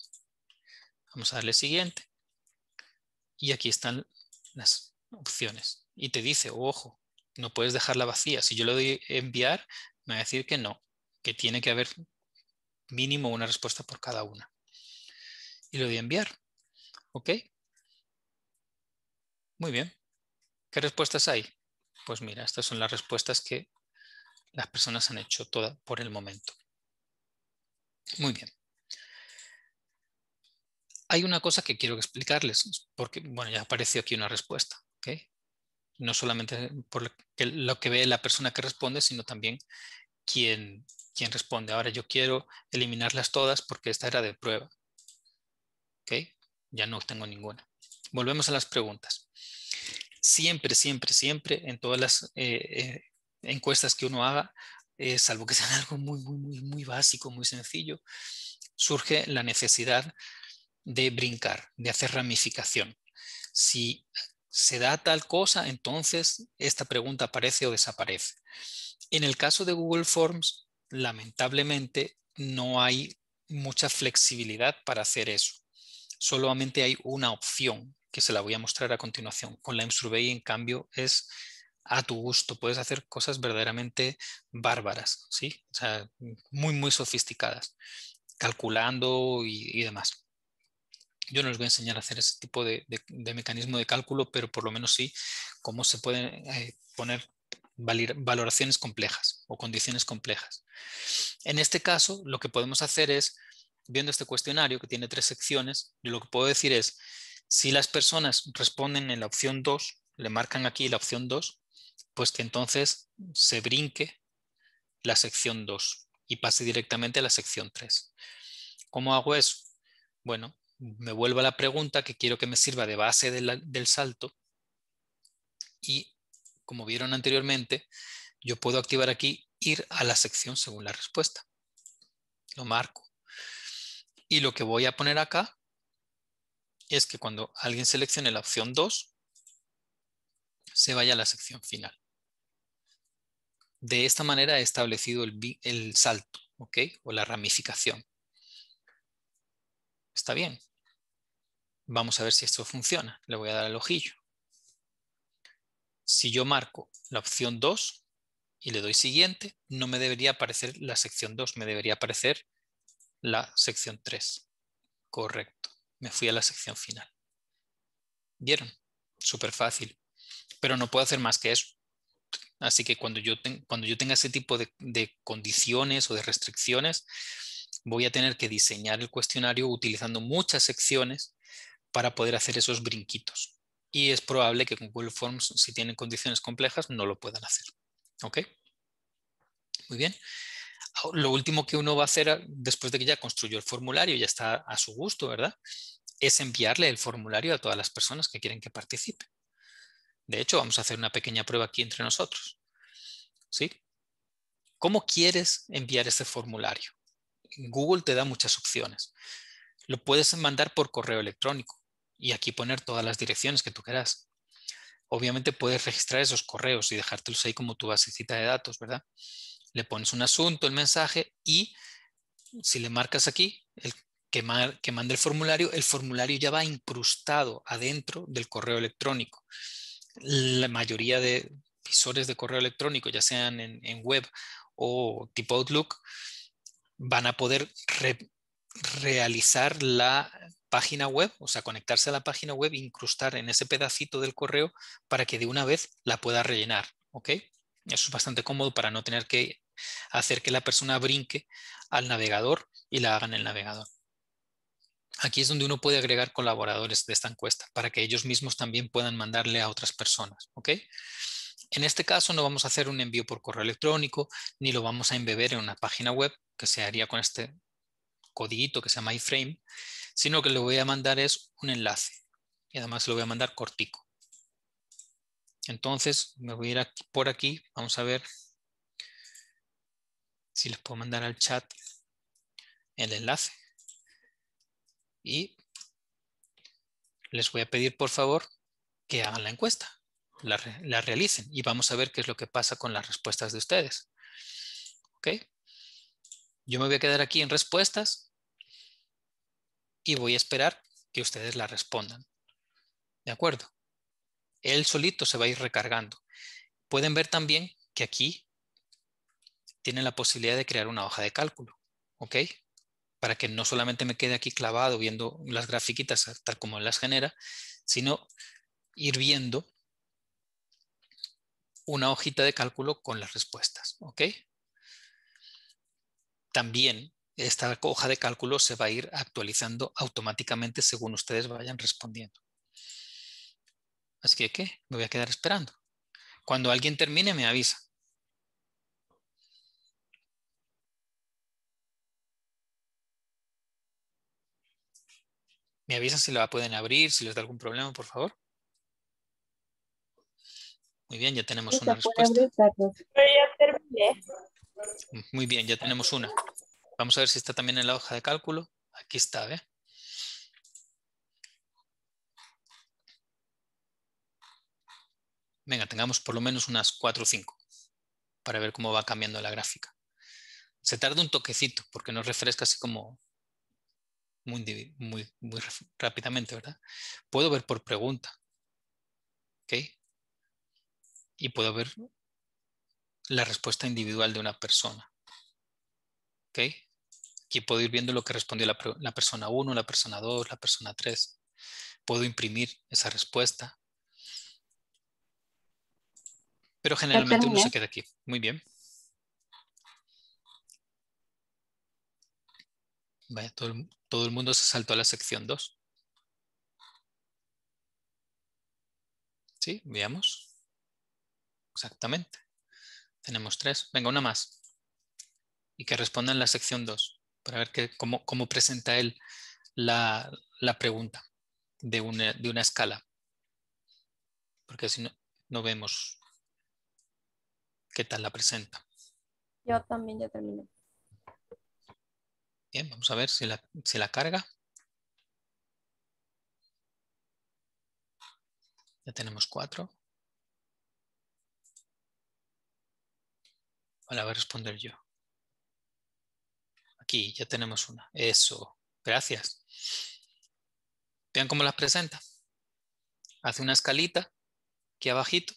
Vamos a darle siguiente. Y aquí están las opciones. Y te dice, ojo, no puedes dejarla vacía. Si yo le doy enviar, me va a decir que no, que tiene que haber mínimo una respuesta por cada una. Y le doy enviar. ¿Ok? Muy bien. ¿Qué respuestas hay? Pues mira, estas son las respuestas que las personas han hecho todas por el momento. Muy bien. Hay una cosa que quiero explicarles, porque bueno, ya apareció aquí una respuesta. No solamente por lo que, ve la persona que responde, sino también quien, responde. Ahora yo quiero eliminarlas todas porque esta era de prueba. Ya no tengo ninguna. Volvemos a las preguntas. Siempre, siempre, siempre en todas las eh, eh, encuestas que uno haga, eh, salvo que sea algo muy, muy, muy, muy básico, muy sencillo, surge la necesidad de brincar, de hacer ramificación. Si se da tal cosa, entonces esta pregunta aparece o desaparece. En el caso de Google Forms, lamentablemente no hay mucha flexibilidad para hacer eso. Solamente hay una opción que se la voy a mostrar a continuación. Con la M-Survey en cambio, es a tu gusto, puedes hacer cosas verdaderamente bárbaras, ¿sí? muy, muy sofisticadas, calculando y, demás. Yo no les voy a enseñar a hacer ese tipo de, mecanismo de cálculo, pero por lo menos sí cómo se pueden eh, poner valoraciones complejas o condiciones complejas. En este caso, lo que podemos hacer es, viendo este cuestionario que tiene tres secciones, yo lo que puedo decir es, si las personas responden en la opción 2, le marcan aquí la opción 2, pues que entonces se brinque la sección 2 y pase directamente a la sección 3. ¿Cómo hago eso? Bueno, me vuelvo a la pregunta que quiero que me sirva de base del salto y como vieron anteriormente, yo puedo activar aquí ir a la sección según la respuesta. Lo marco. Y lo que voy a poner acá es que cuando alguien seleccione la opción 2, se vaya a la sección final. De esta manera he establecido el, salto, O la ramificación. Está bien. Vamos a ver si esto funciona. Le voy a dar el ojillo. Si yo marco la opción 2 y le doy siguiente, no me debería aparecer la sección 2, me debería aparecer la sección 3. Correcto. Me fui a la sección final. ¿Vieron? Súper fácil. Pero no puedo hacer más que eso. Así que cuando yo, cuando yo tenga ese tipo de, condiciones o de restricciones, voy a tener que diseñar el cuestionario utilizando muchas secciones para poder hacer esos brinquitos. Y es probable que con Google Forms, si tienen condiciones complejas, no lo puedan hacer. ¿Ok? Muy bien. Ah, lo último que uno va a hacer ah, después de que ya construyó el formulario, ya está a su gusto, ¿verdad? Es enviarle el formulario a todas las personas que quieren que participe. De hecho, vamos a hacer una pequeña prueba aquí entre nosotros. ¿Sí? ¿Cómo quieres enviar este formulario? Google te da muchas opciones. Lo puedes mandar por correo electrónico y aquí poner todas las direcciones que tú quieras. Obviamente puedes registrar esos correos y dejártelos ahí como tu basecita de datos, ¿verdad? Le pones un asunto, el mensaje y si le marcas aquí, que, manda el formulario, el formulario ya va incrustado adentro del correo electrónico la mayoría de visores de correo electrónico, ya sean en, web o tipo Outlook, van a poder realizar la página web, o sea, conectarse a la página web, incrustar en ese pedacito del correo para que de una vez la pueda rellenar. ¿ok? Eso es bastante cómodo para no tener que hacer que la persona brinque al navegador y la haga en el navegador. Aquí es donde uno puede agregar colaboradores de esta encuesta para que ellos mismos también puedan mandarle a otras personas. ¿ok? En este caso no vamos a hacer un envío por correo electrónico ni lo vamos a embeber en una página web que se haría con este codiguito que se llama iframe, sino que lo voy a mandar es un enlace y además lo voy a mandar cortico. Entonces me voy a ir por aquí, vamos a ver si les puedo mandar al chat el enlace y les voy a pedir por favor que hagan la encuesta, la, realicen y vamos a ver qué es lo que pasa con las respuestas de ustedes. ¿Ok? Yo me voy a quedar aquí en respuestas y voy a esperar que ustedes la respondan. ¿De acuerdo? Él solito se va a ir recargando. Pueden ver también que aquí tienen la posibilidad de crear una hoja de cálculo. ¿Ok? para que no solamente me quede aquí clavado viendo las grafiquitas tal como las genera, sino ir viendo una hojita de cálculo con las respuestas. ¿ok? También esta hoja de cálculo se va a ir actualizando automáticamente según ustedes vayan respondiendo. Así que, ¿qué? Me voy a quedar esperando. Cuando alguien termine, me avisa. ¿Me avisan si la pueden abrir, si les da algún problema, por favor? Muy bien, ya tenemos una respuesta. Muy bien, ya tenemos una. Vamos a ver si está también en la hoja de cálculo. Aquí está, ¿eh? Venga, tengamos por lo menos unas 4 o 5 para ver cómo va cambiando la gráfica. Se tarda un toquecito porque no refresca así como muy, rápidamente, ¿verdad? Puedo ver por pregunta. ¿Ok? Y puedo ver la respuesta individual de una persona. ¿Ok? Aquí puedo ir viendo lo que respondió la, la persona 1, la persona 2, la persona 3. Puedo imprimir esa respuesta. Pero generalmente uno se queda aquí. Muy bien. Vaya, todo el, mundo se saltó a la sección 2. Sí, veamos. Exactamente. Tenemos tres. Venga, una más. Y que responda en la sección 2 para ver cómo, presenta él la, pregunta de una, de una, escala. Porque si no, no vemos qué tal la presenta. Yo también ya terminé. Bien, vamos a ver si la, la carga. Ya tenemos cuatro. Ahora voy a responder yo. Aquí ya tenemos una. Eso. Gracias. Vean cómo las presenta. Hace una escalita aquí abajito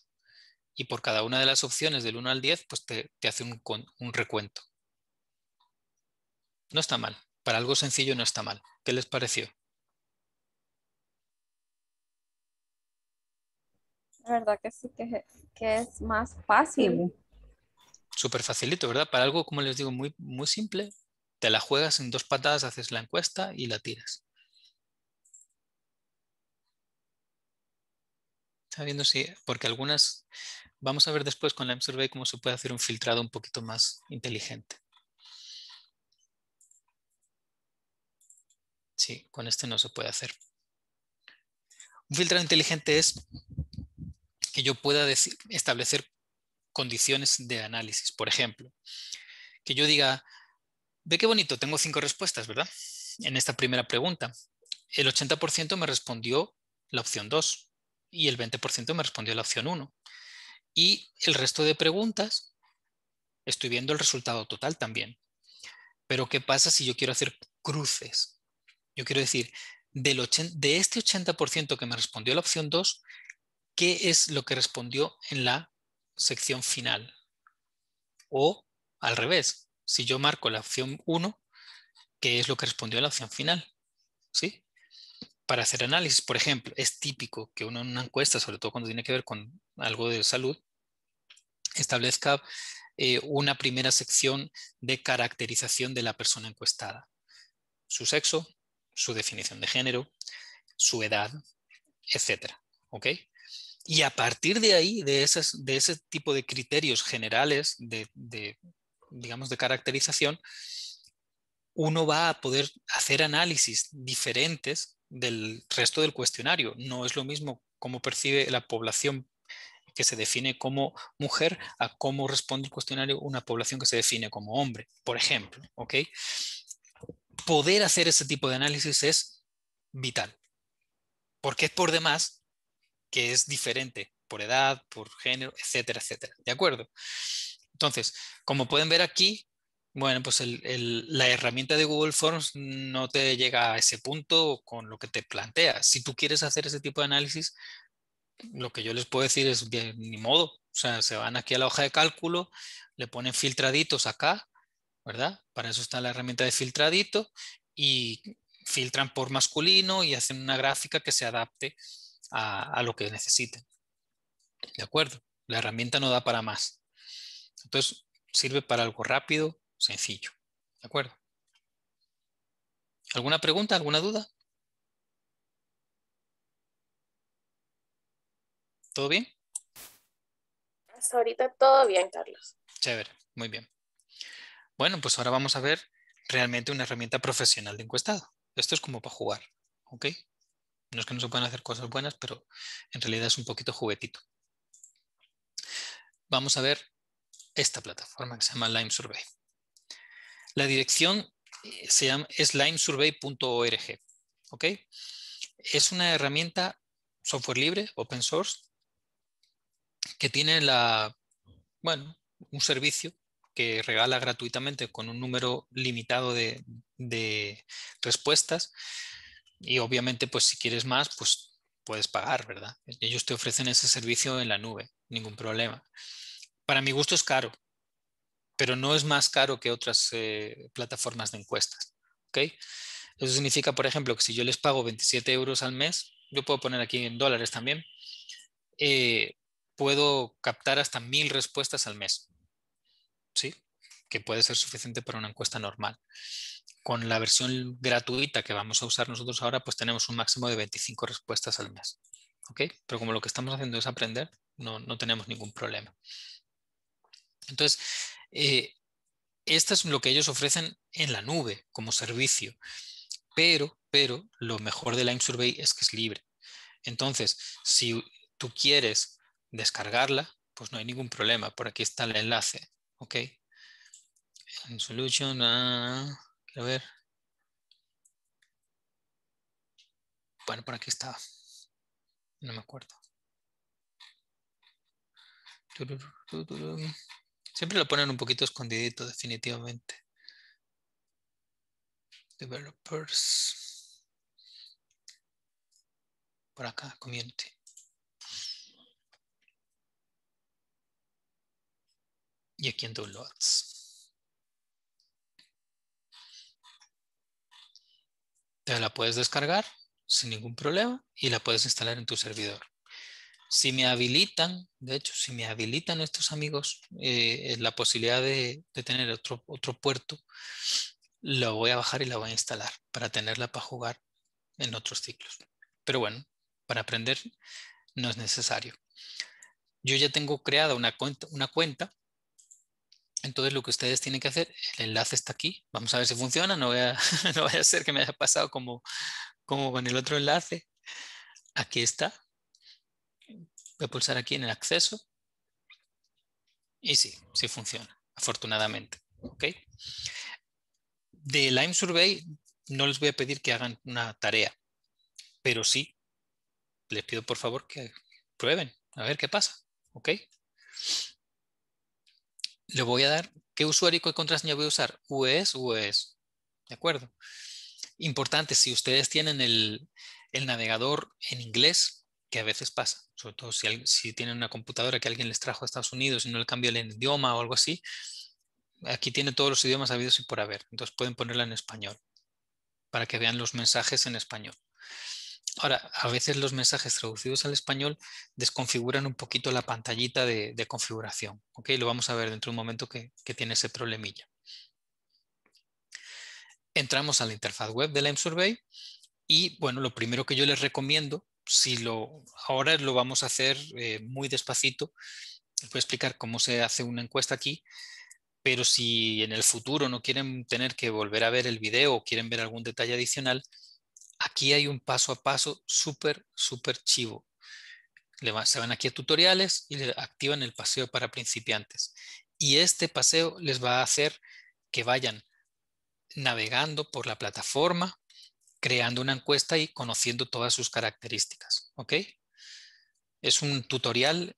y por cada una de las opciones del 1 al 10 pues te, hace un recuento. No está mal. Para algo sencillo no está mal. ¿Qué les pareció? La verdad que sí, que, es más fácil. Súper facilito, ¿verdad? Para algo, como les digo, muy, muy simple, te la juegas en dos patadas, haces la encuesta y la tiras. Está viendo si, porque algunas, vamos a ver después con la M-Survey cómo se puede hacer un filtrado un poquito más inteligente. Sí, con este no se puede hacer. Un filtro inteligente es que yo pueda establecer condiciones de análisis. Por ejemplo, que yo diga, ve qué bonito, tengo cinco respuestas, ¿verdad? En esta primera pregunta, el 80% me respondió la opción 2 y el 20% me respondió la opción 1. Y el resto de preguntas, estoy viendo el resultado total también. Pero ¿qué pasa si yo quiero hacer cruces? Yo quiero decir, del de este 80% que me respondió a la opción 2, ¿qué es lo que respondió en la sección final? O al revés, si yo marco la opción 1, ¿qué es lo que respondió en la opción final? ¿Sí? Para hacer análisis, por ejemplo, es típico que uno en una encuesta, sobre todo cuando tiene que ver con algo de salud, establezca eh, una primera sección de caracterización de la persona encuestada. Su sexo, su definición de género, su edad, etc. ¿OK? Y a partir de ahí, de, de ese tipo de criterios generales de, digamos, de caracterización, uno va a poder hacer análisis diferentes del resto del cuestionario. No es lo mismo cómo percibe la población que se define como mujer a cómo responde el cuestionario una población que se define como hombre, por ejemplo. ¿okay? poder hacer ese tipo de análisis es vital, porque es por demás que es diferente por edad, por género, etcétera, etcétera. ¿De acuerdo? Entonces, como pueden ver aquí, bueno, pues la herramienta de Google Forms no te llega a ese punto con lo que te plantea. Si tú quieres hacer ese tipo de análisis, lo que yo les puedo decir es, bien, ni modo, o sea, se van aquí a la hoja de cálculo, le ponen filtraditos acá ¿verdad? Para eso está la herramienta de filtradito y filtran por masculino y hacen una gráfica que se adapte a, lo que necesiten. ¿De acuerdo? La herramienta no da para más. Entonces, sirve para algo rápido, sencillo. ¿De acuerdo? ¿Alguna pregunta? ¿Alguna duda? ¿Todo bien? Hasta ahorita todo bien, Carlos. Chévere, muy bien. Bueno, pues ahora vamos a ver realmente una herramienta profesional de encuestado. Esto es como para jugar, ¿ok? No es que no se puedan hacer cosas buenas, pero en realidad es un poquito juguetito. Vamos a ver esta plataforma que se llama Lime Survey. La dirección eh, se llama, es limesurvey.org. ¿ok? Es una herramienta software libre, open source, que tiene la, bueno, un servicio que regala gratuitamente con un número limitado de, respuestas. Y obviamente, pues si quieres más, pues puedes pagar, ¿verdad? Ellos te ofrecen ese servicio en la nube, ningún problema. Para mi gusto es caro, pero no es más caro que otras eh, plataformas de encuestas. ok Eso significa, por ejemplo, que si yo les pago 27 euros al mes, yo puedo poner aquí en dólares también, eh, puedo captar hasta mil respuestas al mes. ¿sí? que puede ser suficiente para una encuesta normal. Con la versión gratuita que vamos a usar nosotros ahora, pues tenemos un máximo de 25 respuestas al mes. Pero como lo que estamos haciendo es aprender, no, tenemos ningún problema. Entonces, eh, esto es lo que ellos ofrecen en la nube como servicio. Pero, pero lo mejor de Lime Survey es que es libre. Entonces, si tú quieres descargarla, pues no hay ningún problema. Por aquí está el enlace. Ok. En solution, ah, a ver. Bueno, por aquí estaba. No me acuerdo. Siempre lo ponen un poquito escondidito, definitivamente. Developers. Por acá, community. y aquí en Downloads. Te la puedes descargar sin ningún problema y la puedes instalar en tu servidor. Si me habilitan, de hecho, si me habilitan estos amigos eh, eh, la posibilidad de, tener otro, otro puerto, la voy a bajar y la voy a instalar para tenerla para jugar en otros ciclos. Pero bueno, para aprender no es necesario. Yo ya tengo creada una cuenta, una cuenta entonces lo que ustedes tienen que hacer, el enlace está aquí, vamos a ver si funciona, no, vaya a ser que me haya pasado como, con el otro enlace. Aquí está. Voy a pulsar aquí en el acceso. Y sí, sí funciona, afortunadamente. ¿Okay? De Lime Survey no les voy a pedir que hagan una tarea, pero sí les pido por favor que prueben, a ver qué pasa. ¿Ok? le voy a dar qué usuario y qué contraseña voy a usar. UES, UES. ¿De acuerdo? Importante, si ustedes tienen el, navegador en inglés, que a veces pasa, sobre todo si, si, tienen una computadora que alguien les trajo a Estados Unidos y no le cambió el idioma o algo así, aquí tiene todos los idiomas habidos y por haber. Entonces pueden ponerla en español para que vean los mensajes en español. Ahora, a veces los mensajes traducidos al español desconfiguran un poquito la pantallita de, configuración. Lo vamos a ver dentro de un momento que, tiene ese problemilla. Entramos a la interfaz web de Lime Survey y bueno, lo primero que yo les recomiendo, si lo, ahora lo vamos a hacer eh, muy despacito, les voy a explicar cómo se hace una encuesta aquí, pero si en el futuro no quieren tener que volver a ver el video o quieren ver algún detalle adicional, aquí hay un paso a paso súper, súper chivo. Le se van aquí a tutoriales y le activan el paseo para principiantes. Y este paseo les va a hacer que vayan navegando por la plataforma, creando una encuesta y conociendo todas sus características. ¿Ok? Es un tutorial,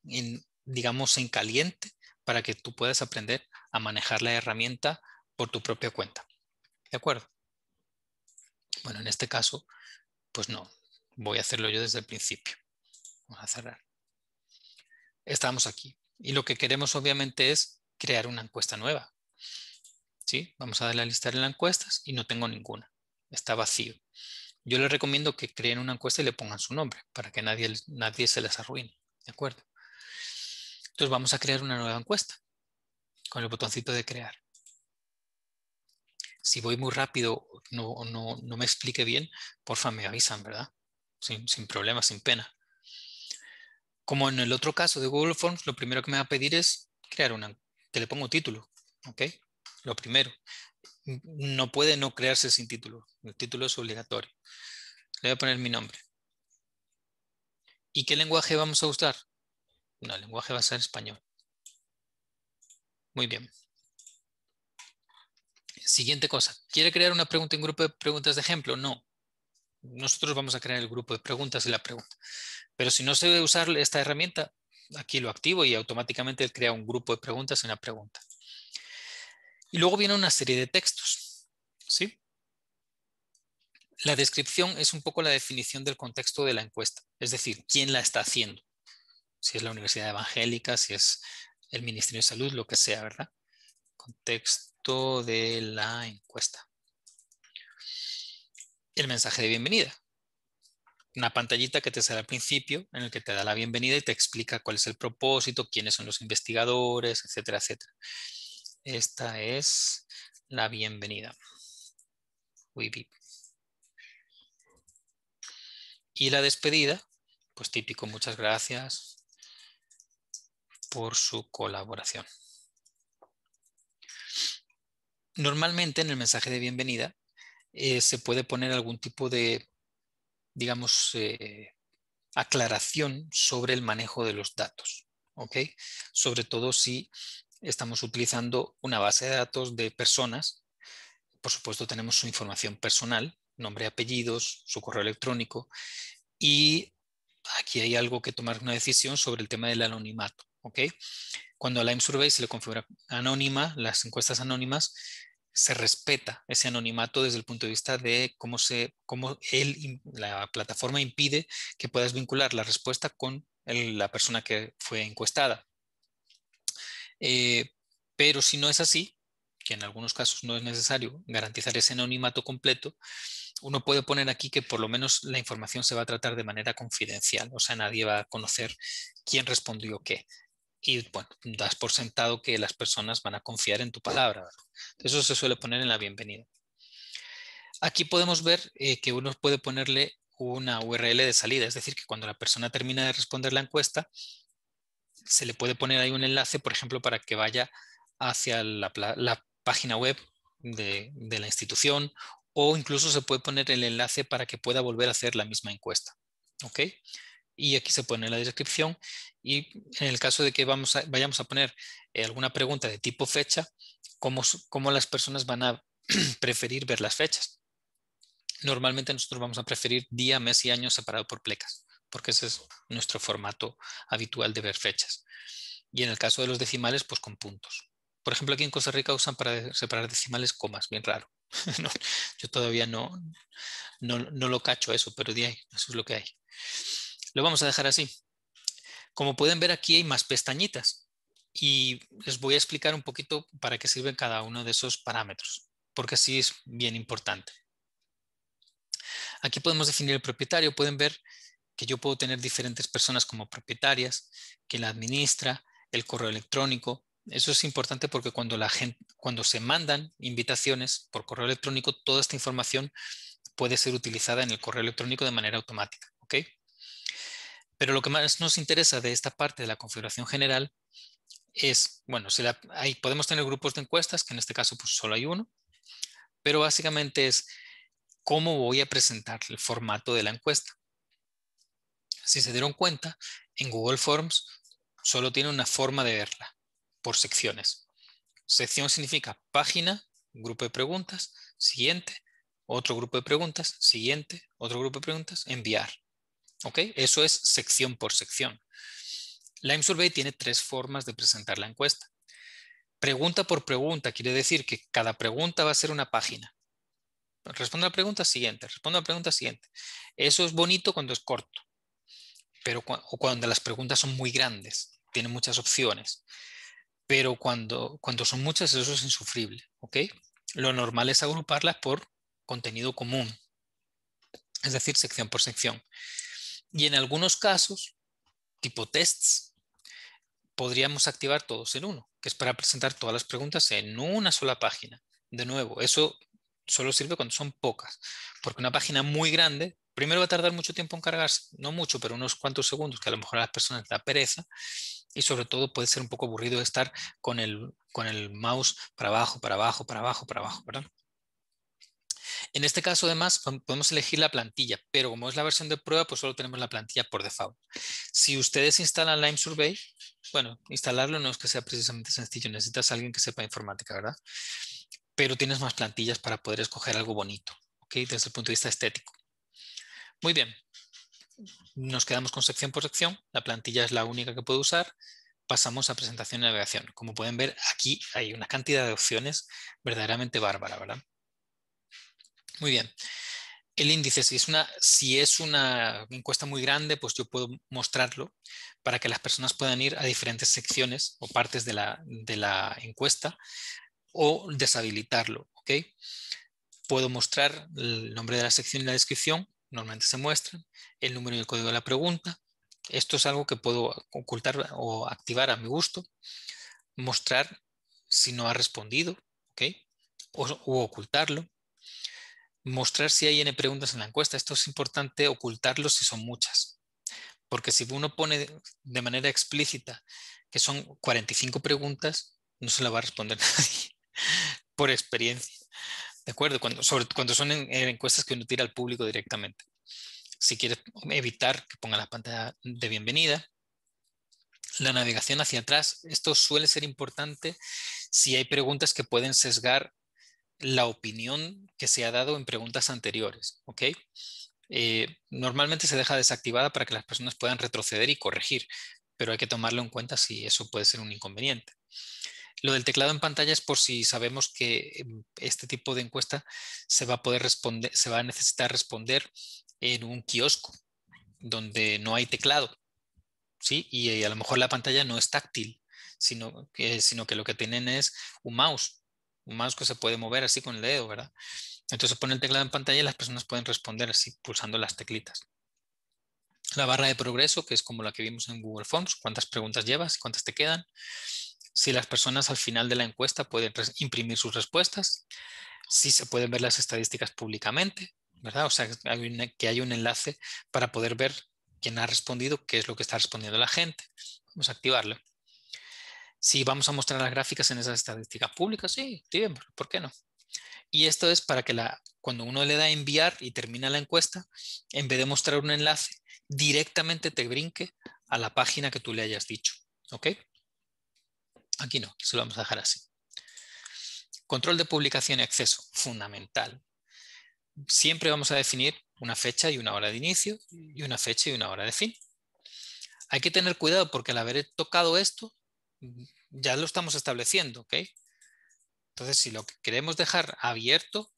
digamos, en caliente para que tú puedas aprender a manejar la herramienta por tu propia cuenta. ¿De acuerdo? Bueno, en este caso, pues no, voy a hacerlo yo desde el principio. Vamos a cerrar. Estamos aquí. Y lo que queremos obviamente es crear una encuesta nueva. ¿Sí? Vamos a darle a listar en las encuestas y no tengo ninguna. Está vacío. Yo les recomiendo que creen una encuesta y le pongan su nombre para que nadie, nadie se las arruine. ¿De acuerdo? Entonces vamos a crear una nueva encuesta con el botoncito de crear si voy muy rápido, no, no, me explique bien, porfa me avisan, ¿verdad? Sin, sin problema, sin pena. Como en el otro caso de Google Forms, lo primero que me va a pedir es crear una, que le pongo título, ¿ok? Lo primero. No puede no crearse sin título. El título es obligatorio. Le voy a poner mi nombre. ¿Y qué lenguaje vamos a usar? No, el lenguaje va a ser español. Muy bien siguiente cosa, ¿quiere crear una pregunta en grupo de preguntas de ejemplo? No. Nosotros vamos a crear el grupo de preguntas y la pregunta. Pero si no se debe usar esta herramienta, aquí lo activo y automáticamente crea un grupo de preguntas y una pregunta. Y luego viene una serie de textos. ¿sí? La descripción es un poco la definición del contexto de la encuesta, es decir, quién la está haciendo. Si es la Universidad Evangélica, si es el Ministerio de Salud, lo que sea, ¿verdad? Contexto de la encuesta. El mensaje de bienvenida. Una pantallita que te sale al principio en el que te da la bienvenida y te explica cuál es el propósito, quiénes son los investigadores, etcétera, etcétera. Esta es la bienvenida. Y la despedida, pues típico, muchas gracias por su colaboración. Normalmente en el mensaje de bienvenida eh, se puede poner algún tipo de, digamos, eh, aclaración sobre el manejo de los datos, ¿ok? Sobre todo si estamos utilizando una base de datos de personas. Por supuesto, tenemos su información personal, nombre, apellidos, su correo electrónico. Y aquí hay algo que tomar una decisión sobre el tema del anonimato. ¿ok? Cuando a la Survey se le configura anónima, las encuestas anónimas, se respeta ese anonimato desde el punto de vista de cómo, se, cómo la plataforma impide que puedas vincular la respuesta con la persona que fue encuestada. Eh, pero si no es así, que en algunos casos no es necesario garantizar ese anonimato completo, uno puede poner aquí que por lo menos la información se va a tratar de manera confidencial, o sea, nadie va a conocer quién respondió qué y bueno, pues, das por sentado que las personas van a confiar en tu palabra. Eso se suele poner en la bienvenida. Aquí podemos ver eh, que uno puede ponerle una URL de salida, es decir, que cuando la persona termina de responder la encuesta, se le puede poner ahí un enlace, por ejemplo, para que vaya hacia la, página web de, la institución o incluso se puede poner el enlace para que pueda volver a hacer la misma encuesta. ¿Ok? y aquí se pone la descripción y en el caso de que vamos vayamos a poner eh, alguna pregunta de tipo fecha, ¿cómo, ¿cómo, las personas van a preferir ver las fechas. Normalmente nosotros vamos a preferir día, mes y año separado por plecas, porque ese es nuestro formato habitual de ver fechas. Y en el caso de los decimales, pues con puntos. Por ejemplo, aquí en Costa Rica usan para separar decimales comas, bien raro. yo todavía no, no, no, lo cacho eso, pero de eso es lo que hay. Lo vamos a dejar así. Como pueden ver aquí hay más pestañitas y les voy a explicar un poquito para qué sirve cada uno de esos parámetros, porque así es bien importante. Aquí podemos definir el propietario, pueden ver que yo puedo tener diferentes personas como propietarias, que la administra, el correo electrónico. Eso es importante porque cuando, la gente, cuando se mandan invitaciones por correo electrónico, toda esta información puede ser utilizada en el correo electrónico de manera automática. ¿okay? Pero lo que más nos interesa de esta parte de la configuración general es, bueno, si podemos tener grupos de encuestas, que en este caso pues, solo hay uno, pero básicamente es cómo voy a presentar el formato de la encuesta. Si se dieron cuenta, en Google Forms solo tiene una forma de verla, por secciones. Sección significa página, grupo de preguntas, siguiente, otro grupo de preguntas, siguiente, otro grupo de preguntas, enviar. Eso es sección por sección. Lime Survey tiene tres formas de presentar la encuesta. Pregunta por pregunta quiere decir que cada pregunta va a ser una página. Responde a la pregunta siguiente, responde a la pregunta siguiente. Eso es bonito cuando es corto, pero o cuando las preguntas son muy grandes, tienen muchas opciones. Pero cuando, son muchas, eso es insufrible. Lo normal es agruparlas por contenido común, es decir, sección por sección. Y en algunos casos, tipo tests, podríamos activar todos en uno, que es para presentar todas las preguntas en una sola página. De nuevo, eso solo sirve cuando son pocas, porque una página muy grande, primero va a tardar mucho tiempo en cargarse, no mucho, pero unos cuantos segundos, que a lo mejor a las personas les da pereza, y sobre todo puede ser un poco aburrido estar con el, con el mouse para abajo, para abajo, para abajo, para abajo, ¿verdad? En este caso, además, podemos elegir la plantilla, pero como es la versión de prueba, pues solo tenemos la plantilla por default. Si ustedes instalan Lime Survey, bueno, instalarlo no es que sea precisamente sencillo, necesitas a alguien que sepa informática, ¿verdad? Pero tienes más plantillas para poder escoger algo bonito, ¿ok? Desde el punto de vista estético. Muy bien, nos quedamos con sección por sección, la plantilla es la única que puedo usar, pasamos a presentación y navegación. Como pueden ver, aquí hay una cantidad de opciones verdaderamente bárbara, ¿verdad? Muy bien. El índice, si es, una, si es una encuesta muy grande, pues yo puedo mostrarlo para que las personas puedan ir a diferentes secciones o partes de la, encuesta o deshabilitarlo. ¿ok? Puedo mostrar el nombre de la sección y la descripción, normalmente se muestran, el número y el código de la pregunta. Esto es algo que puedo ocultar o activar a mi gusto. Mostrar si no ha respondido, ¿ok? o ocultarlo mostrar si hay N preguntas en la encuesta. Esto es importante ocultarlos si son muchas. Porque si uno pone de manera explícita que son 45 preguntas, no se la va a responder nadie por experiencia. ¿De acuerdo? Cuando, sobre, cuando son encuestas que uno tira al público directamente. Si quieres evitar que ponga la pantalla de bienvenida, la navegación hacia atrás, esto suele ser importante si hay preguntas que pueden sesgar la opinión que se ha dado en preguntas anteriores, ¿ok? Eh, normalmente se deja desactivada para que las personas puedan retroceder y corregir, pero hay que tomarlo en cuenta si eso puede ser un inconveniente. Lo del teclado en pantalla es por si sabemos que em, este tipo de encuesta se va a poder responder, se va a necesitar responder en un kiosco donde no hay teclado, ¿sí? Y eh, a lo mejor la pantalla no es táctil, sino que, sino que lo que tienen es un mouse un mouse que se puede mover así con el dedo, ¿verdad? Entonces pone el teclado en pantalla y las personas pueden responder así pulsando las teclitas. La barra de progreso, que es como la que vimos en Google Forms, cuántas preguntas llevas, cuántas te quedan. Si las personas al final de la encuesta pueden imprimir sus respuestas, si se pueden ver las estadísticas públicamente, ¿verdad? O sea, que hay un enlace para poder ver quién ha respondido, qué es lo que está respondiendo la gente. Vamos a activarlo. Si vamos a mostrar las gráficas en esas estadísticas públicas, sí, ¿por qué no? Y esto es para que la, cuando uno le da a enviar y termina la encuesta, en vez de mostrar un enlace, directamente te brinque a la página que tú le hayas dicho. ¿Ok? Aquí no, se lo vamos a dejar así. Control de publicación y acceso, fundamental. Siempre vamos a definir una fecha y una hora de inicio y una fecha y una hora de fin. Hay que tener cuidado porque al haber tocado esto, ya lo estamos estableciendo, ¿ok? Entonces, si lo queremos dejar abierto,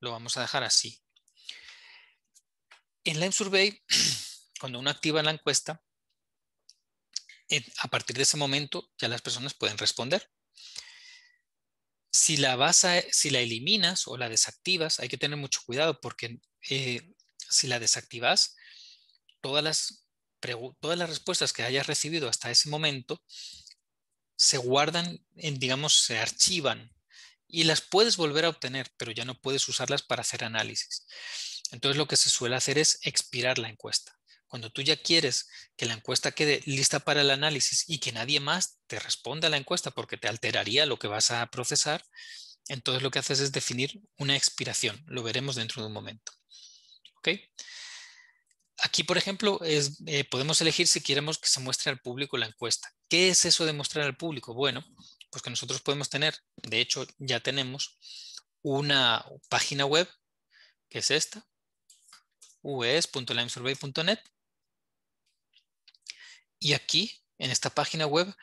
lo vamos a dejar así. En la Survey, cuando uno activa la encuesta, a partir de ese momento ya las personas pueden responder. Si la, vas si la eliminas o la desactivas, hay que tener mucho cuidado porque eh, si la desactivas, todas las todas las respuestas que hayas recibido hasta ese momento se guardan, en, digamos, se archivan y las puedes volver a obtener, pero ya no puedes usarlas para hacer análisis. Entonces lo que se suele hacer es expirar la encuesta. Cuando tú ya quieres que la encuesta quede lista para el análisis y que nadie más te responda a la encuesta porque te alteraría lo que vas a procesar, entonces lo que haces es definir una expiración. Lo veremos dentro de un momento. Aquí, por ejemplo, eh, podemos elegir si queremos que se muestre al público la encuesta. ¿Qué es eso de mostrar al público? Bueno, pues que nosotros podemos tener, de hecho ya tenemos, una página web, que es esta, ves.limesurvey.net. Y aquí, en esta página web,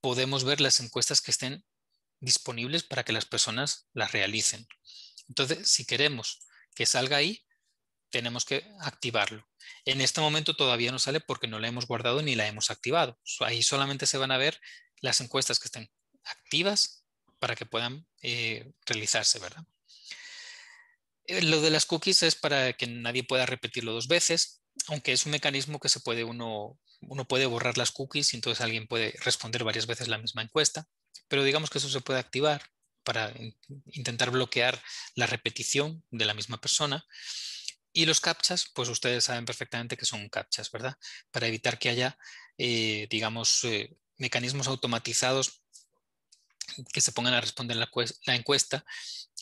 podemos ver las encuestas que estén disponibles para que las personas las realicen. Entonces, si queremos que salga ahí, tenemos que activarlo. En este momento todavía no sale porque no la hemos guardado ni la hemos activado. Ahí solamente se van a ver las encuestas que estén activas para que puedan eh, realizarse, eh, Lo de las cookies es para que nadie pueda repetirlo dos veces, aunque es un mecanismo que se puede uno, uno puede borrar las cookies y entonces alguien puede responder varias veces la misma encuesta, pero digamos que eso se puede activar para intentar bloquear la repetición de la misma persona y los captchas, pues ustedes saben perfectamente que son captchas, ¿verdad? Para evitar que haya, eh, digamos, eh, mecanismos automatizados que se pongan a responder la, encuesta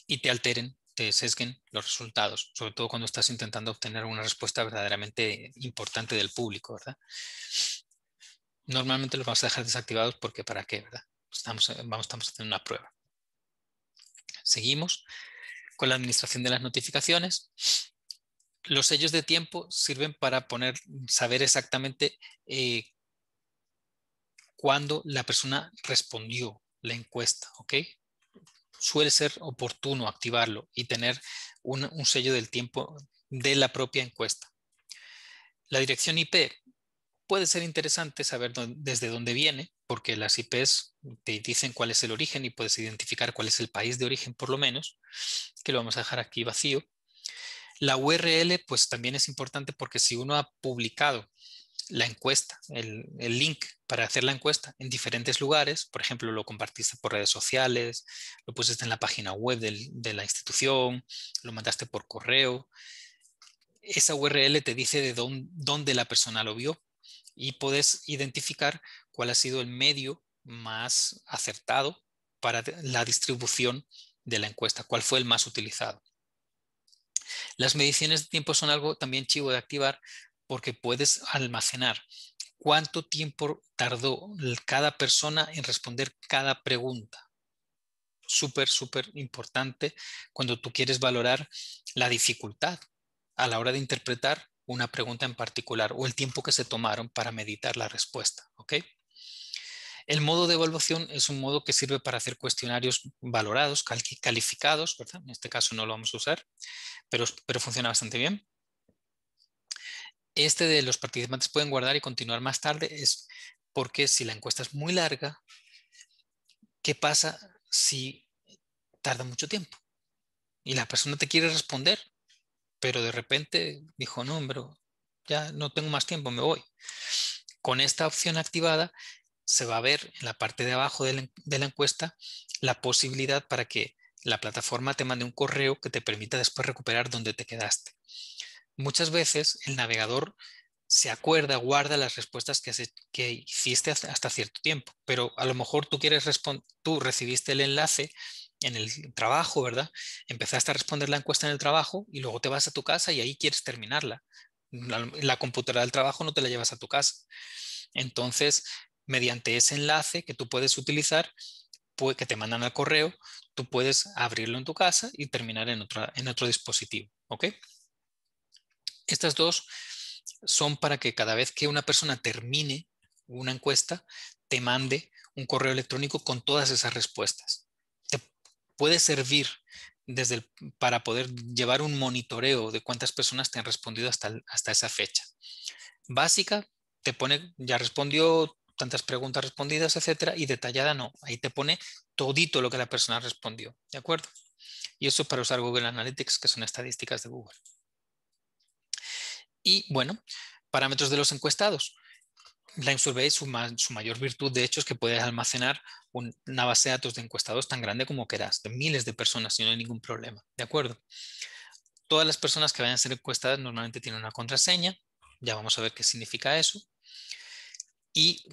y te alteren, te sesguen los resultados, sobre todo cuando estás intentando obtener una respuesta verdaderamente importante del público, ¿verdad? Normalmente los vamos a dejar desactivados porque ¿para qué, verdad? Estamos, eh, vamos, estamos haciendo una prueba. Seguimos con la administración de las notificaciones los sellos de tiempo sirven para saber exactamente eh, cuándo la persona respondió la encuesta, ¿ok? Suele ser oportuno activarlo y tener un, sello del tiempo de la propia encuesta. La dirección IP puede ser interesante saber desde dónde viene, porque las IPs te dicen cuál es el origen y puedes identificar cuál es el país de origen por lo menos, que lo vamos a dejar aquí vacío. La URL, pues también es importante porque si uno ha publicado la encuesta, el, link para hacer la encuesta en diferentes lugares, por ejemplo, lo compartiste por redes sociales, lo pusiste en la página web de la institución, lo mandaste por correo, esa URL te dice de dónde la persona lo vio y puedes identificar cuál ha sido el medio más acertado para la distribución de la encuesta, cuál fue el más utilizado. Las mediciones de tiempo son algo también chivo de activar porque puedes almacenar cuánto tiempo tardó cada persona en responder cada pregunta súper, súper importante cuando tú quieres valorar la dificultad a la hora de interpretar una pregunta en particular o el tiempo que se tomaron para meditar la respuesta. El modo de evaluación es un modo que sirve para hacer cuestionarios valorados, calificados, ¿verdad? En este caso no lo vamos a usar, pero, pero funciona bastante bien. Este de los participantes pueden guardar y continuar más tarde es porque si la encuesta es muy larga, ¿qué pasa si tarda mucho tiempo? Y la persona te quiere responder, pero de repente dijo, no, pero ya no tengo más tiempo, me voy. Con esta opción activada, se va a ver en la parte de abajo de la, encuesta la posibilidad para que la plataforma te mande un correo que te permita después recuperar donde te quedaste. Muchas veces el navegador se acuerda, guarda las respuestas que, hiciste hasta cierto tiempo, pero a lo mejor tú, quieres tú recibiste el enlace en el trabajo, ¿verdad? Empezaste a responder la encuesta en el trabajo y luego te vas a tu casa y ahí quieres terminarla. la computadora del trabajo no te la llevas a tu casa. Entonces, mediante ese enlace que tú puedes utilizar, que te mandan al correo, tú puedes abrirlo en tu casa y terminar en, en otro dispositivo. ¿ok? Estas dos son para que cada vez que una persona termine una encuesta, te mande un correo electrónico con todas esas respuestas. Te puede servir desde el, para poder llevar un monitoreo de cuántas personas te han respondido hasta, hasta esa fecha. Básica, te pone, ya respondió tantas preguntas respondidas, etcétera, y detallada no. Ahí te pone todito lo que la persona respondió, ¿de acuerdo? Y eso es para usar Google Analytics, que son estadísticas de Google. Y bueno, parámetros de los encuestados. la Survey, su, su mayor virtud, de hecho, es que puedes almacenar una base de datos de encuestados tan grande como quieras, de miles de personas, si no hay ningún problema, ¿de acuerdo? Todas las personas que vayan a ser encuestadas normalmente tienen una contraseña, ya vamos a ver qué significa eso. Y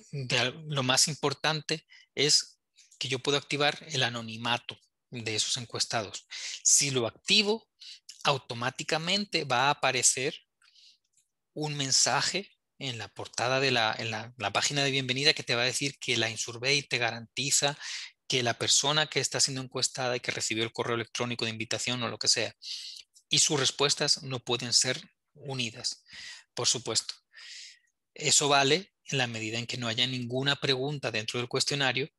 lo más importante es que yo puedo activar el anonimato de esos encuestados. Si lo activo, automáticamente va a aparecer un mensaje en la portada de la, la, página de bienvenida que te va a decir que la Insurvey te garantiza que la persona que está siendo encuestada y que recibió el correo electrónico de invitación o lo que sea, y sus respuestas no pueden ser unidas, por supuesto. Eso vale en la medida en que no haya ninguna pregunta dentro del cuestionario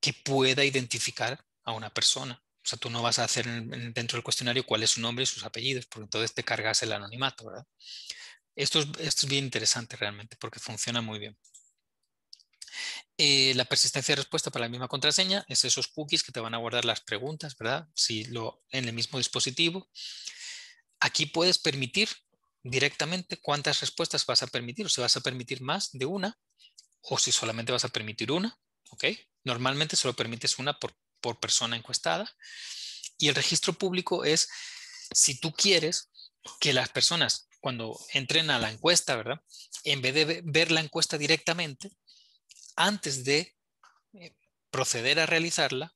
que pueda identificar a una persona. O sea, tú no vas a hacer dentro del cuestionario cuál es su nombre y sus apellidos, porque entonces te cargas el anonimato, ¿verdad? Esto es, esto es bien interesante realmente porque funciona muy bien. Eh, la persistencia de respuesta para la misma contraseña es esos cookies que te van a guardar las preguntas, ¿verdad? Si lo en el mismo dispositivo. Aquí puedes permitir directamente cuántas respuestas vas a permitir, o si vas a permitir más de una, o si solamente vas a permitir una, okay Normalmente solo permites una por, persona encuestada. Y el registro público es si tú quieres que las personas cuando entren a la encuesta, ¿verdad? En vez de ver la encuesta directamente, antes de eh, proceder a realizarla,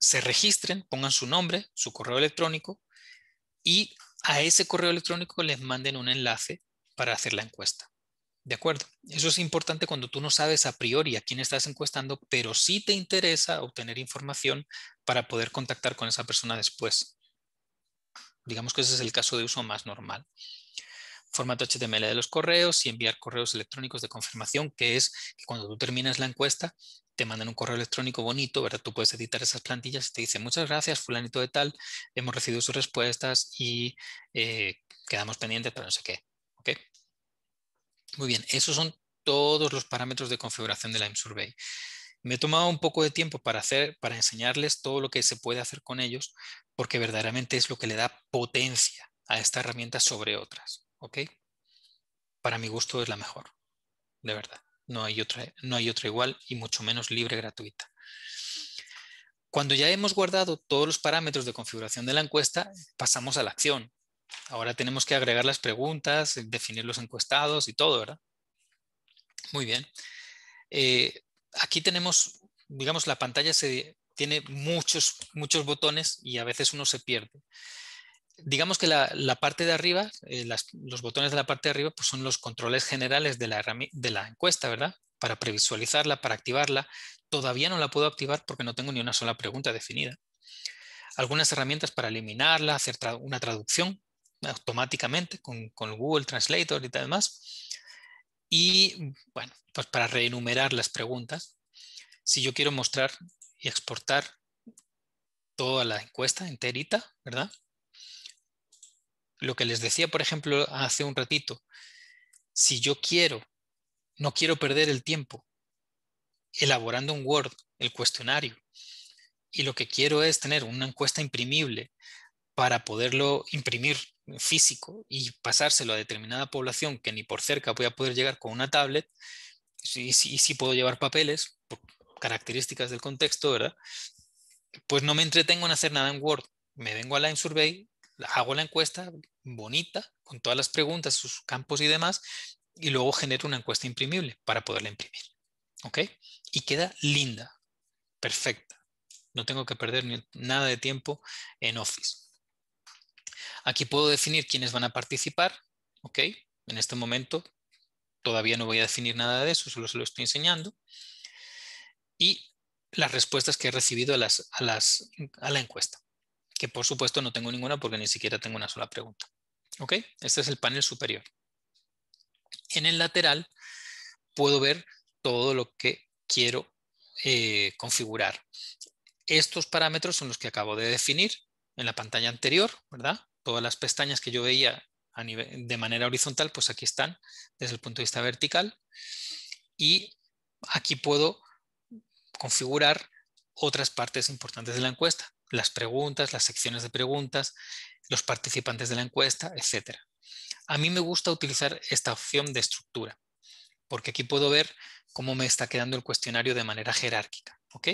se registren, pongan su nombre, su correo electrónico y a ese correo electrónico les manden un enlace para hacer la encuesta. ¿De acuerdo? Eso es importante cuando tú no sabes a priori a quién estás encuestando, pero sí te interesa obtener información para poder contactar con esa persona después. Digamos que ese es el caso de uso más normal. Formato HTML de los correos y enviar correos electrónicos de confirmación, que es cuando tú terminas la encuesta, te mandan un correo electrónico bonito, ¿verdad? Tú puedes editar esas plantillas y te dice muchas gracias, fulanito de tal, hemos recibido sus respuestas y eh, quedamos pendientes para no sé qué. ¿Ok? Muy bien, esos son todos los parámetros de configuración de la Survey. Me he tomado un poco de tiempo para, hacer, para enseñarles todo lo que se puede hacer con ellos, porque verdaderamente es lo que le da potencia a esta herramienta sobre otras. ¿Ok? Para mi gusto es la mejor, de verdad no hay otra, no hay otra igual y mucho menos libre gratuita. Cuando ya hemos guardado todos los parámetros de configuración de la encuesta, pasamos a la acción. Ahora tenemos que agregar las preguntas, definir los encuestados y todo, ¿verdad? Muy bien. Eh, aquí tenemos, digamos, la pantalla se tiene muchos, muchos botones y a veces uno se pierde digamos que la, parte de arriba, eh, los botones de la parte de arriba, pues son los controles generales de la, de la encuesta, ¿verdad? Para previsualizarla, para activarla. Todavía no la puedo activar porque no tengo ni una sola pregunta definida. Algunas herramientas para eliminarla, hacer una traducción automáticamente con, Google Translator y demás. Y bueno, pues para reenumerar las preguntas, si yo quiero mostrar y exportar toda la encuesta enterita, ¿verdad? lo que les decía, por ejemplo, hace un ratito, si yo quiero, no quiero perder el tiempo elaborando un Word, el cuestionario, y lo que quiero es tener una encuesta imprimible para poderlo imprimir físico y pasárselo a determinada población que ni por cerca voy a poder llegar con una tablet, y si, puedo llevar papeles, por características del contexto, ¿verdad? Pues no me entretengo en hacer nada en Word. Me vengo a Lime Survey, hago la encuesta, bonita, con todas las preguntas, sus campos y demás, y luego genero una encuesta imprimible para poderla imprimir. ¿Ok? Y queda linda, perfecta. No tengo que perder nada de tiempo en Office. Aquí puedo definir quiénes van a participar. ¿Ok? En este momento todavía no voy a definir nada de eso, solo se lo estoy enseñando. Y las respuestas que he recibido a, las, a, las, a la encuesta. Que por supuesto no tengo ninguna porque ni siquiera tengo una sola pregunta. Este es el panel superior. En el lateral puedo ver todo lo que quiero eh, configurar. Estos parámetros son los que acabo de definir en la pantalla anterior, ¿verdad? Todas las pestañas que yo veía de manera horizontal, pues aquí están desde el punto de vista vertical. Y aquí puedo configurar otras partes importantes de la encuesta, las preguntas, las secciones de preguntas, los participantes de la encuesta, etc. A mí me gusta utilizar esta opción de estructura, porque aquí puedo ver cómo me está quedando el cuestionario de manera jerárquica. ¿ok?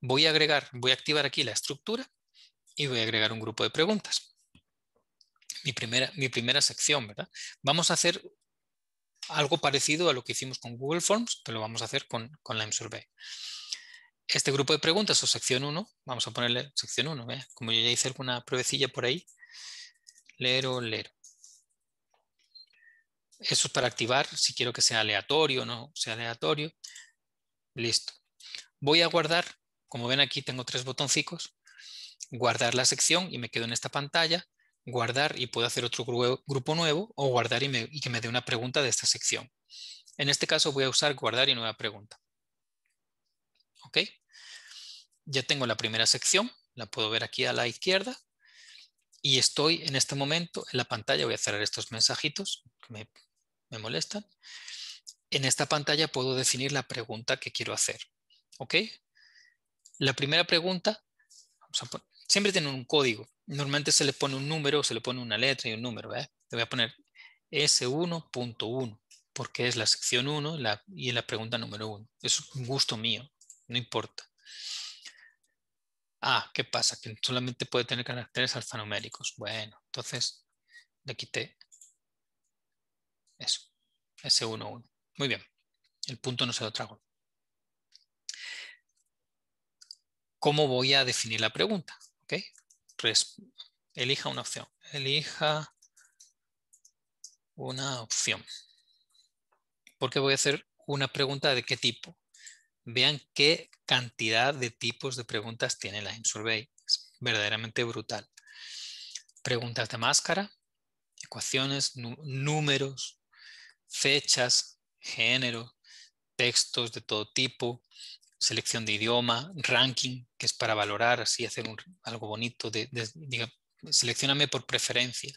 Voy a agregar, voy a activar aquí la estructura y voy a agregar un grupo de preguntas. Mi primera, mi primera sección, ¿verdad? Vamos a hacer algo parecido a lo que hicimos con Google Forms, pero lo vamos a hacer con, con Lime Survey este grupo de preguntas o sección 1, vamos a ponerle sección 1, como yo ya hice alguna pruebecilla por ahí, leer o Eso es para activar, si quiero que sea aleatorio o no sea aleatorio. Listo. Voy a guardar, como ven aquí tengo tres botoncitos: guardar la sección y me quedo en esta pantalla, guardar y puedo hacer otro grupo nuevo o guardar y, y que me dé una pregunta de esta sección. En este caso voy a usar guardar y nueva pregunta. ¿ok? Ya tengo la primera sección, la puedo ver aquí a la izquierda y estoy en este momento en la pantalla, voy a cerrar estos mensajitos que me, molestan. En esta pantalla puedo definir la pregunta que quiero hacer, ¿ok? La primera pregunta, siempre tiene un código, normalmente se le pone un número, se le pone una letra y un número, ¿eh? Le voy a poner S1.1 porque es la sección 1 y la pregunta número 1. Es un gusto mío no importa. Ah, ¿qué pasa? Que solamente puede tener caracteres alfanuméricos. Bueno, entonces le quité eso, S11. Muy bien, el punto no se lo trago. ¿Cómo voy a definir la pregunta? ¿Okay? elija una opción. Elija una opción. Porque voy a hacer una pregunta de qué tipo vean qué cantidad de tipos de preguntas tiene la InSurvey. Es verdaderamente brutal. Preguntas de máscara, ecuaciones, números, fechas, género, textos de todo tipo, selección de idioma, ranking, que es para valorar, así hacer algo bonito. De, seleccioname por preferencia,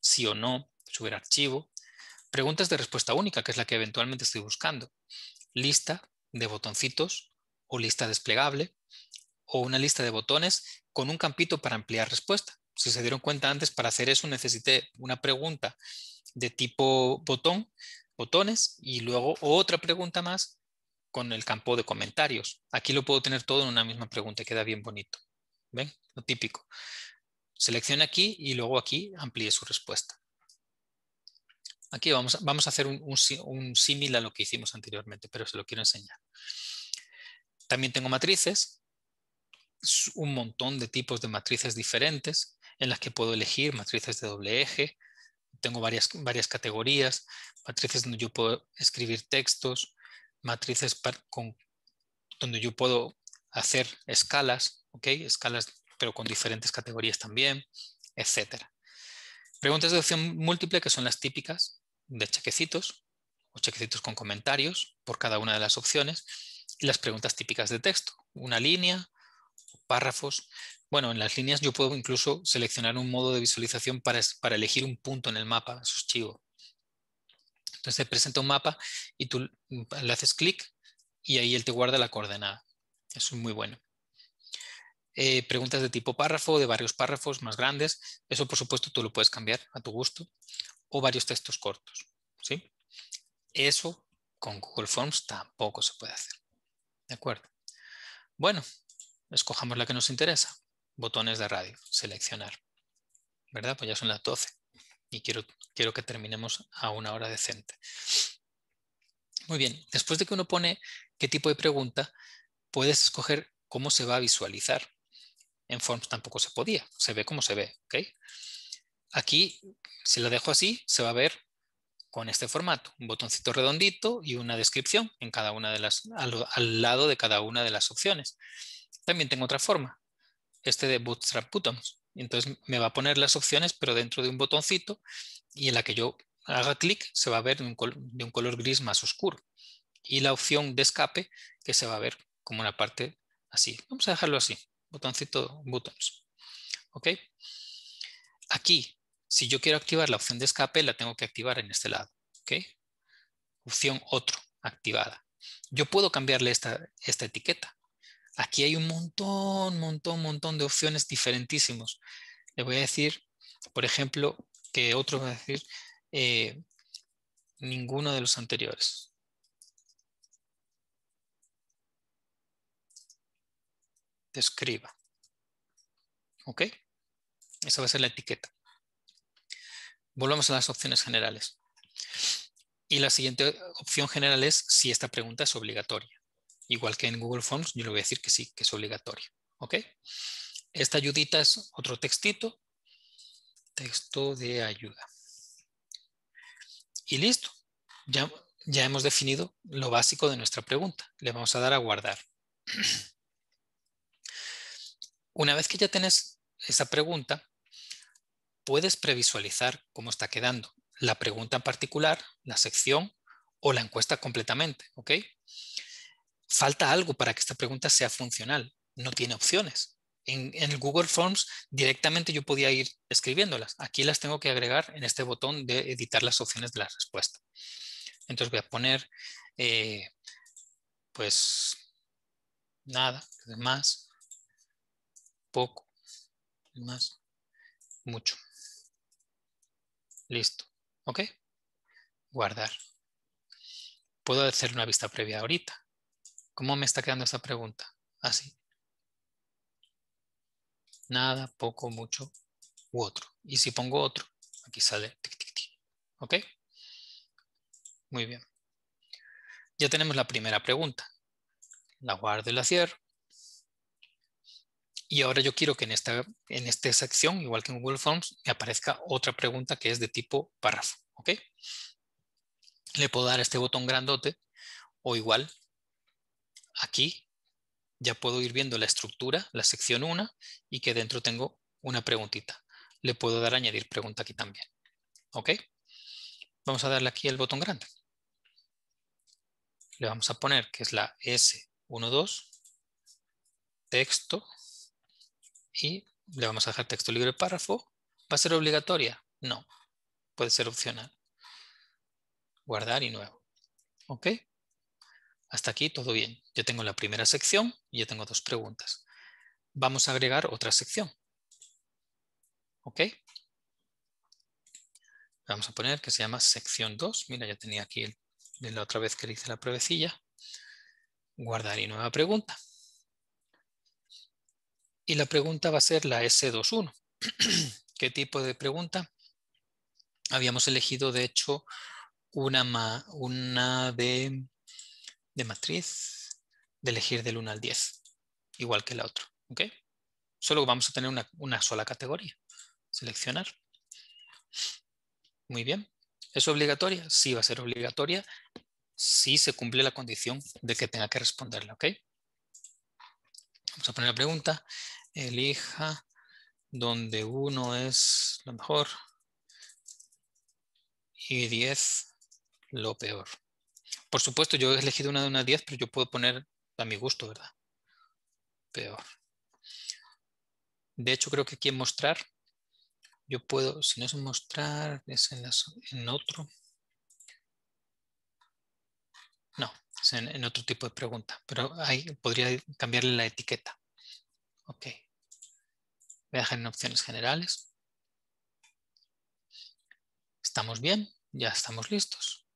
sí o no, subir archivo. Preguntas de respuesta única, que es la que eventualmente estoy buscando. Lista, de botoncitos o lista desplegable o una lista de botones con un campito para ampliar respuesta. Si se dieron cuenta antes, para hacer eso necesité una pregunta de tipo botón, botones, y luego otra pregunta más con el campo de comentarios. Aquí lo puedo tener todo en una misma pregunta, queda bien bonito. ¿Ven? Lo típico. Seleccione aquí y luego aquí amplíe su respuesta. Aquí vamos, a, hacer un, símil a lo que hicimos anteriormente, pero se lo quiero enseñar. También tengo matrices, un montón de tipos de matrices diferentes en las que puedo elegir matrices de doble eje, tengo varias, categorías, matrices donde yo puedo escribir textos, matrices con, donde yo puedo hacer escalas, ¿ok? escalas pero con diferentes categorías también, etc. Preguntas de opción múltiple que son las típicas de chequecitos o chequecitos con comentarios por cada una de las opciones y las preguntas típicas de texto, una línea, párrafos. Bueno, en las líneas yo puedo incluso seleccionar un modo de visualización para, elegir un punto en el mapa, eso su Entonces te presenta un mapa y tú le haces clic y ahí él te guarda la coordenada. Eso es muy bueno. Eh, preguntas de tipo párrafo, de varios párrafos más grandes. Eso, por supuesto, tú lo puedes cambiar a tu gusto o varios textos cortos. ¿sí? Eso con Google Forms tampoco se puede hacer. ¿De acuerdo? Bueno, escojamos la que nos interesa. Botones de radio, seleccionar. ¿Verdad? Pues ya son las 12 y quiero, que terminemos a una hora decente. Muy bien, después de que uno pone qué tipo de pregunta, puedes escoger cómo se va a visualizar. En Forms tampoco se podía, se ve como se ve. ¿ok?, Aquí, si lo dejo así, se va a ver con este formato, un botoncito redondito y una descripción en cada una de las, al, lado de cada una de las opciones. También tengo otra forma, este de Bootstrap Buttons. Entonces me va a poner las opciones, pero dentro de un botoncito y en la que yo haga clic se va a ver de un, color, gris más oscuro. Y la opción de escape que se va a ver como una parte así. Vamos a dejarlo así, botoncito Buttons. ¿Ok? Aquí si yo quiero activar la opción de escape, la tengo que activar en este lado. ¿okay? Opción otro, activada. Yo puedo cambiarle esta, etiqueta. Aquí hay un montón, montón, montón de opciones diferentísimos. Le voy a decir, por ejemplo, que otro va a decir eh, ninguno de los anteriores. Describa. ¿Ok? Esa va a ser la etiqueta volvamos a las opciones generales. Y la siguiente opción general es si esta pregunta es obligatoria. Igual que en Google Forms, yo le voy a decir que sí, que es obligatoria. ¿Ok? Esta ayudita es otro textito. Texto de ayuda. Y listo. Ya, ya hemos definido lo básico de nuestra pregunta. Le vamos a dar a guardar. Una vez que ya tenés esa pregunta, puedes previsualizar cómo está quedando la pregunta en particular, la sección o la encuesta completamente. ¿ok? Falta algo para que esta pregunta sea funcional. No tiene opciones. En, el Google Forms directamente yo podía ir escribiéndolas. Aquí las tengo que agregar en este botón de editar las opciones de la respuesta. Entonces voy a poner, eh, pues, nada, más, poco, más, mucho. Listo. ¿Ok? Guardar. Puedo hacer una vista previa ahorita. ¿Cómo me está quedando esta pregunta? Así. Nada, poco, mucho u otro. Y si pongo otro, aquí sale ¿Ok? Muy bien. Ya tenemos la primera pregunta. La guardo y la cierro. Y ahora yo quiero que en esta, en esta sección, igual que en Google Forms, me aparezca otra pregunta que es de tipo párrafo. ¿ok? Le puedo dar este botón grandote o igual aquí ya puedo ir viendo la estructura, la sección 1 y que dentro tengo una preguntita. Le puedo dar añadir pregunta aquí también. ¿Ok? Vamos a darle aquí el botón grande. Le vamos a poner que es la S12, texto, y le vamos a dejar texto libre párrafo. ¿Va a ser obligatoria? No, puede ser opcional. Guardar y nuevo. ¿Ok? Hasta aquí todo bien. Yo tengo la primera sección y yo tengo dos preguntas. Vamos a agregar otra sección. ¿Ok? Vamos a poner que se llama sección 2. Mira, ya tenía aquí la otra vez que le hice la pruebecilla. Guardar y nueva pregunta. Y la pregunta va a ser la S21. ¿Qué tipo de pregunta? Habíamos elegido, de hecho, una, una de, de, matriz de elegir del 1 al 10, igual que la otra. Solo vamos a tener una, una sola categoría. Seleccionar. Muy bien. ¿Es obligatoria? Sí, va a ser obligatoria si se cumple la condición de que tenga que responderla. ¿ok? Vamos a poner la pregunta elija donde uno es lo mejor y 10 lo peor. Por supuesto, yo he elegido una de unas 10, pero yo puedo poner a mi gusto, ¿verdad? Peor. De hecho, creo que aquí en mostrar, yo puedo, si no es mostrar, es en, otro. No, es en, en, otro tipo de pregunta, pero ahí podría cambiarle la etiqueta. Ok. Voy a dejar en opciones generales. Estamos bien, ya estamos listos.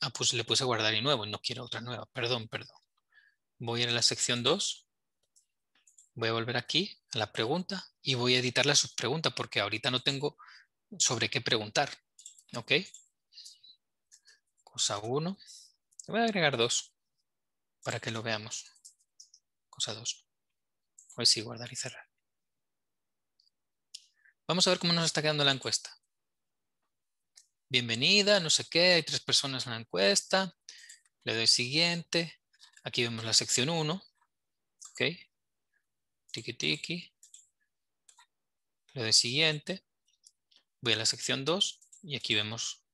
Ah, pues le puse guardar y nuevo, y no quiero otra nueva, perdón, perdón. Voy a ir a la sección 2, voy a volver aquí a la pregunta y voy a editar la subpregunta porque ahorita no tengo sobre qué preguntar. ¿Ok? Cosa 1. Voy a agregar 2 para que lo veamos cosa 2. pues sí guardar y cerrar. Vamos a ver cómo nos está quedando la encuesta. Bienvenida, no sé qué, hay tres personas en la encuesta. Le doy siguiente. Aquí vemos la sección 1. Ok. Tiki tiki. Le doy siguiente. Voy a la sección 2 y aquí vemos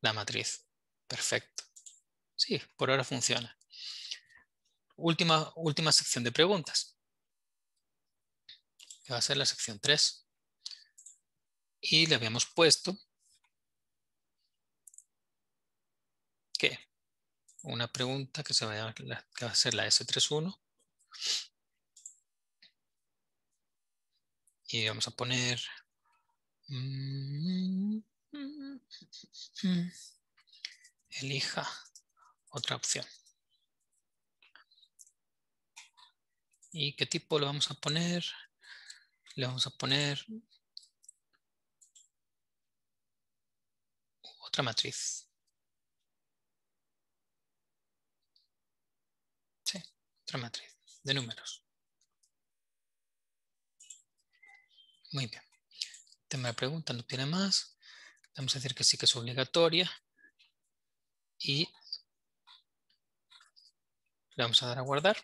la matriz. Perfecto. Sí, por ahora funciona última, última sección de preguntas, que va a ser la sección 3. Y le habíamos puesto que una pregunta que, se va a a ser la S31. Y vamos a poner... Elija otra opción. ¿Y qué tipo lo vamos a poner? Le vamos a poner otra matriz. Sí, otra matriz de números. Muy bien. tema pregunta no tiene más. Vamos a decir que sí que es obligatoria. Y le vamos a dar a guardar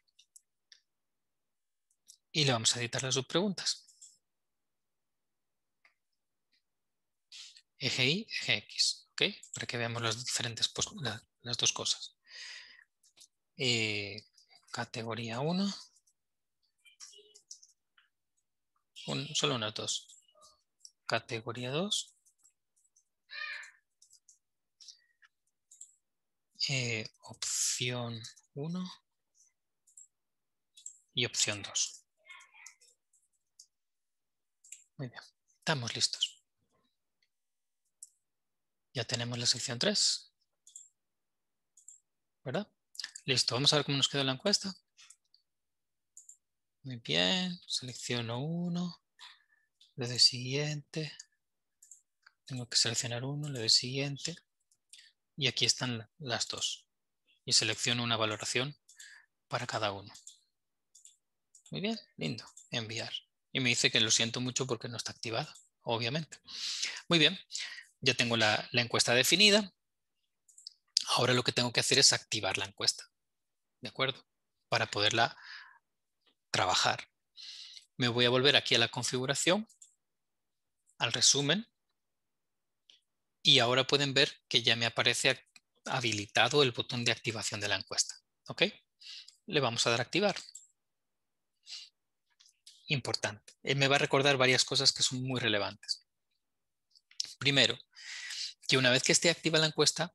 y le vamos a editar las subpreguntas. Eje Y, eje X, ¿ok? Para que veamos las diferentes, las dos cosas. Eh, categoría 1. Un, solo unas dos. Categoría 2. Eh, opción 1 y opción 2. Muy bien, estamos listos. Ya tenemos la sección 3. ¿Verdad? Listo, vamos a ver cómo nos quedó la encuesta. Muy bien, selecciono uno, le doy siguiente. Tengo que seleccionar uno, le doy siguiente. Y aquí están las dos. Y selecciono una valoración para cada uno. Muy bien, lindo. Enviar y me dice que lo siento mucho porque no está activado, obviamente. Muy bien, ya tengo la, encuesta definida. Ahora lo que tengo que hacer es activar la encuesta, ¿de acuerdo? Para poderla trabajar. Me voy a volver aquí a la configuración, al resumen, y ahora pueden ver que ya me aparece habilitado el botón de activación de la encuesta. ¿Ok? Le vamos a dar activar importante. Eh, me va a recordar varias cosas que son muy relevantes. Primero, que una vez que esté activa la encuesta,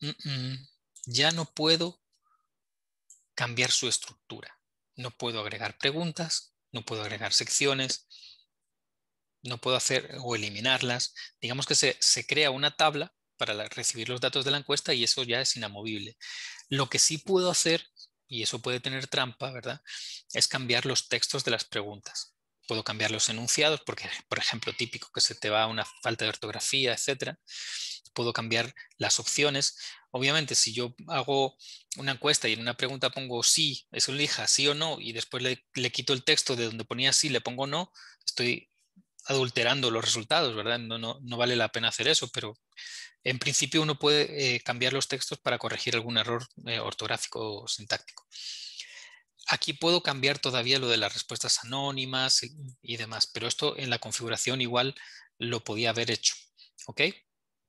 mm, mm, ya no puedo cambiar su estructura. No puedo agregar preguntas, no puedo agregar secciones, no puedo hacer o eliminarlas. Digamos que se, se crea una tabla para recibir los datos de la encuesta y eso ya es inamovible. Lo que sí puedo hacer y eso puede tener trampa, ¿verdad? Es cambiar los textos de las preguntas. Puedo cambiar los enunciados, porque, por ejemplo, típico que se te va una falta de ortografía, etcétera. Puedo cambiar las opciones. Obviamente, si yo hago una encuesta y en una pregunta pongo sí, eso elija sí o no, y después le, le quito el texto de donde ponía sí, le pongo no, estoy adulterando los resultados, ¿verdad? No, no, vale la pena hacer eso, pero en principio uno puede eh, cambiar los textos para corregir algún error eh, ortográfico o sintáctico. Aquí puedo cambiar todavía lo de las respuestas anónimas y, y demás, pero esto en la configuración igual lo podía haber hecho. ¿Ok?